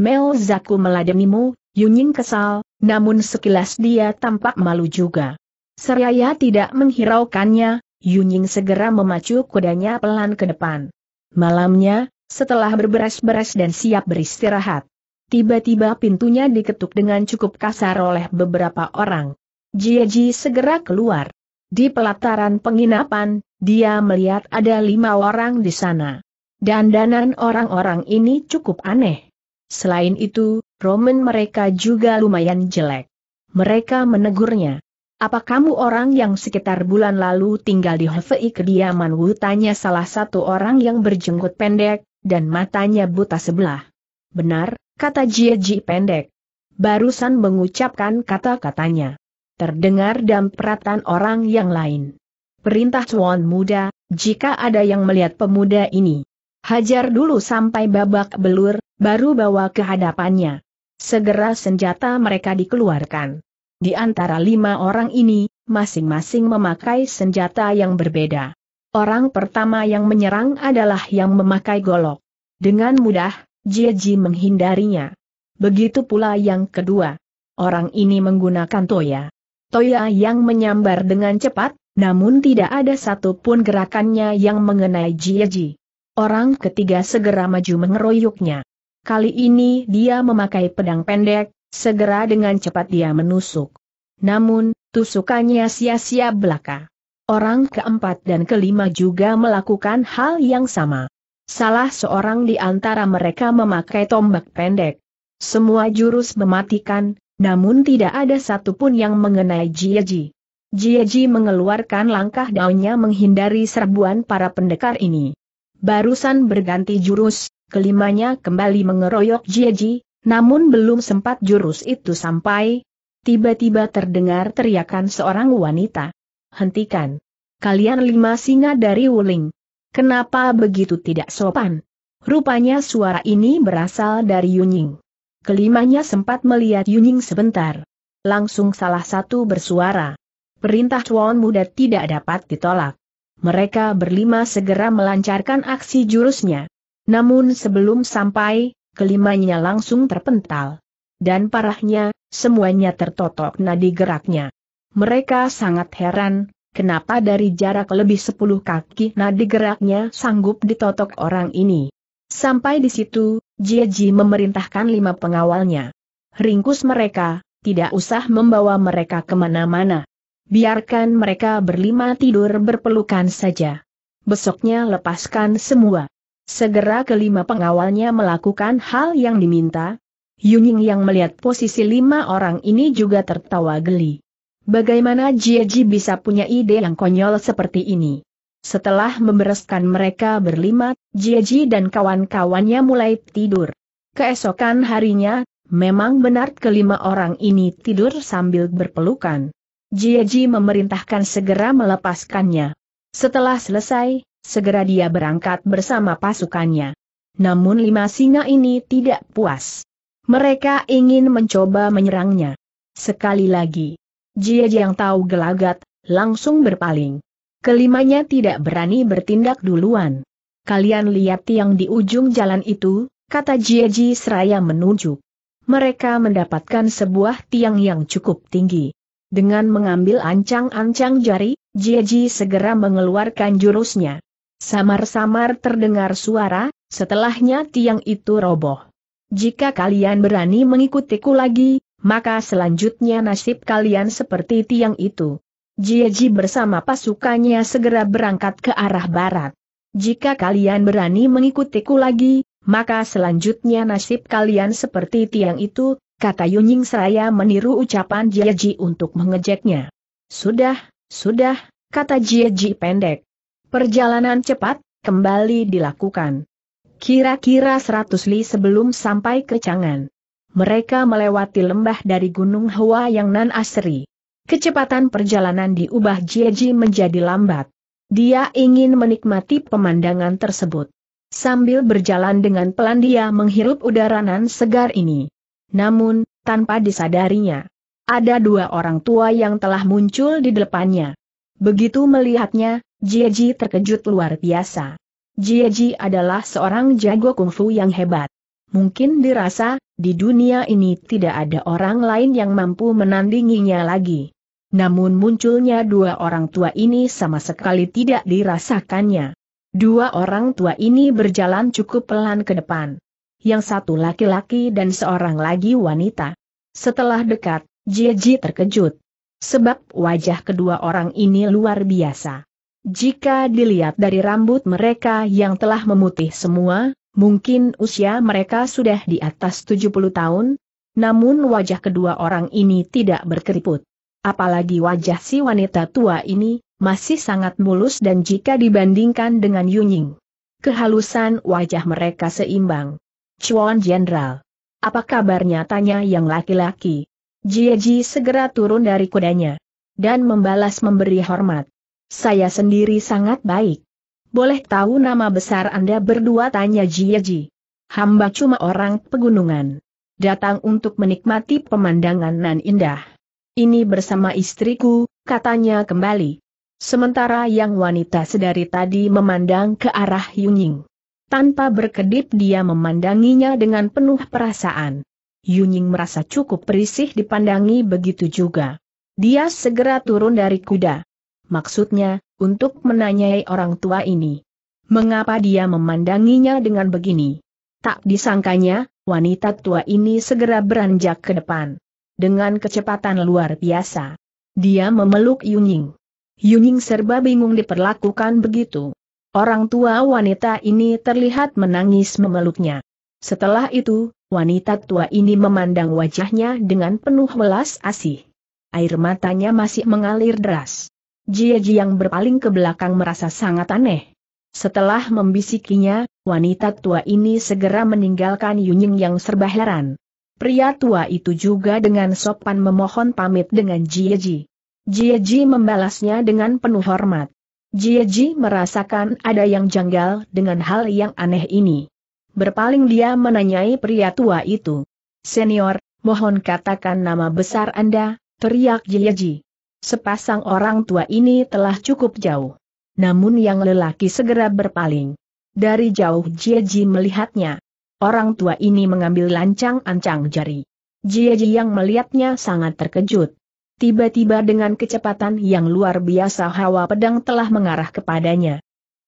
S1: Mel Zaku meladenimu, Yunying kesal, namun sekilas dia tampak malu juga. Seraya tidak menghiraukannya, Yunying segera memacu kudanya pelan ke depan. Malamnya, setelah berberes-beres dan siap beristirahat, tiba-tiba pintunya diketuk dengan cukup kasar oleh beberapa orang. Jieji segera keluar. Di pelataran penginapan, dia melihat ada lima orang di sana. Dandanan orang-orang ini cukup aneh. Selain itu, Roman mereka juga lumayan jelek. Mereka menegurnya. Apa kamu orang yang sekitar bulan lalu tinggal di Hefei kediaman Wu? Tanya salah satu orang yang berjenggot pendek, dan matanya buta sebelah. Benar, kata Jie Ji pendek. Barusan mengucapkan kata-katanya. Terdengar dampratan orang yang lain. Perintah Chuan muda, jika ada yang melihat pemuda ini, Hajar dulu sampai babak belur, baru bawa ke hadapannya. Segera senjata mereka dikeluarkan. Di antara lima orang ini, masing-masing memakai senjata yang berbeda. Orang pertama yang menyerang adalah yang memakai golok. Dengan mudah, Jieji menghindarinya. Begitu pula yang kedua. Orang ini menggunakan toya. Toya yang menyambar dengan cepat, namun tidak ada satupun gerakannya yang mengenai Jieji. Orang ketiga segera maju mengeroyoknya. Kali ini dia memakai pedang pendek, segera dengan cepat dia menusuk. Namun, tusukannya sia-sia belaka. Orang keempat dan kelima juga melakukan hal yang sama. Salah seorang di antara mereka memakai tombak pendek. Semua jurus mematikan, namun tidak ada satupun yang mengenai Jieji. Jieji mengeluarkan langkah daunnya menghindari serbuan para pendekar ini barusan berganti jurus, kelimanya kembali mengeroyok Jieji, namun belum sempat jurus itu sampai, tiba-tiba terdengar teriakan seorang wanita. Hentikan! Kalian lima singa dari Wuling. Kenapa begitu tidak sopan? Rupanya suara ini berasal dari Yunying. Kelimanya sempat melihat Yunying sebentar. Langsung salah satu bersuara. Perintah Chuan Muda tidak dapat ditolak mereka berlima segera melancarkan aksi jurusnya. Namun sebelum sampai, kelimanya langsung terpental. Dan parahnya, semuanya tertotok nadi geraknya. Mereka sangat heran, kenapa dari jarak lebih sepuluh kaki nadi geraknya sanggup ditotok orang ini. Sampai di situ, Jieji memerintahkan lima pengawalnya. Ringkus mereka, tidak usah membawa mereka kemana-mana. Biarkan mereka berlima tidur berpelukan saja. Besoknya lepaskan semua. Segera kelima pengawalnya melakukan hal yang diminta. Yuning yang melihat posisi lima orang ini juga tertawa geli. Bagaimana Jieji bisa punya ide yang konyol seperti ini? Setelah membereskan mereka berlima, Jieji dan kawan-kawannya mulai tidur. Keesokan harinya, memang benar kelima orang ini tidur sambil berpelukan. Jieji memerintahkan segera melepaskannya. Setelah selesai, segera dia berangkat bersama pasukannya. Namun lima singa ini tidak puas. Mereka ingin mencoba menyerangnya. Sekali lagi, Jieji yang tahu gelagat, langsung berpaling. Kelimanya tidak berani bertindak duluan. Kalian lihat tiang di ujung jalan itu, kata Jieji seraya menunjuk. Mereka mendapatkan sebuah tiang yang cukup tinggi. Dengan mengambil ancang-ancang jari, Jieji segera mengeluarkan jurusnya. Samar-samar terdengar suara, setelahnya tiang itu roboh. Jika kalian berani mengikutiku lagi, maka selanjutnya nasib kalian seperti tiang itu. Jieji bersama pasukannya segera berangkat ke arah barat. Jika kalian berani mengikutiku lagi, maka selanjutnya nasib kalian seperti tiang itu, kata Yunying seraya meniru ucapan Ji untuk mengejeknya. Sudah, sudah, kata Ji pendek. Perjalanan cepat, kembali dilakukan. Kira-kira 100 li sebelum sampai ke Cangan. Mereka melewati lembah dari Gunung Hua yang Nan asri Kecepatan perjalanan diubah Ji menjadi lambat. Dia ingin menikmati pemandangan tersebut. Sambil berjalan dengan pelan dia menghirup udara nan segar ini. Namun, tanpa disadarinya, ada dua orang tua yang telah muncul di depannya. Begitu melihatnya, Jieji terkejut luar biasa. Jieji adalah seorang jago kungfu yang hebat. Mungkin dirasa, di dunia ini tidak ada orang lain yang mampu menandinginya lagi. Namun munculnya dua orang tua ini sama sekali tidak dirasakannya. Dua orang tua ini berjalan cukup pelan ke depan yang satu laki-laki dan seorang lagi wanita. Setelah dekat, Jieji terkejut. Sebab wajah kedua orang ini luar biasa. Jika dilihat dari rambut mereka yang telah memutih semua, mungkin usia mereka sudah di atas 70 tahun, namun wajah kedua orang ini tidak berkeriput. Apalagi wajah si wanita tua ini, masih sangat mulus dan jika dibandingkan dengan Yunying. Kehalusan wajah mereka seimbang. Chuan Jenderal. Apa kabarnya tanya yang laki-laki? Jieji segera turun dari kudanya. Dan membalas memberi hormat. Saya sendiri sangat baik. Boleh tahu nama besar Anda berdua tanya Jieji. Hamba cuma orang pegunungan. Datang untuk menikmati pemandangan nan indah. Ini bersama istriku, katanya kembali. Sementara yang wanita sedari tadi memandang ke arah Yunying. Tanpa berkedip dia memandanginya dengan penuh perasaan. Yunying merasa cukup perisih dipandangi begitu juga. Dia segera turun dari kuda. Maksudnya, untuk menanyai orang tua ini. Mengapa dia memandanginya dengan begini? Tak disangkanya, wanita tua ini segera beranjak ke depan. Dengan kecepatan luar biasa. Dia memeluk Yunying. Yunying serba bingung diperlakukan begitu. Orang tua wanita ini terlihat menangis memeluknya. Setelah itu, wanita tua ini memandang wajahnya dengan penuh welas asih. Air matanya masih mengalir deras. Jia yang berpaling ke belakang merasa sangat aneh. Setelah membisikinya, wanita tua ini segera meninggalkan Yunying yang serba heran. Pria tua itu juga dengan sopan memohon pamit dengan Jieji. Jieji membalasnya dengan penuh hormat. Ji merasakan ada yang janggal dengan hal yang aneh ini. Berpaling dia menanyai pria tua itu. Senior, mohon katakan nama besar Anda, teriak Ji. Sepasang orang tua ini telah cukup jauh. Namun yang lelaki segera berpaling. Dari jauh Ji melihatnya. Orang tua ini mengambil lancang-ancang jari. Ji yang melihatnya sangat terkejut. Tiba-tiba dengan kecepatan yang luar biasa hawa pedang telah mengarah kepadanya.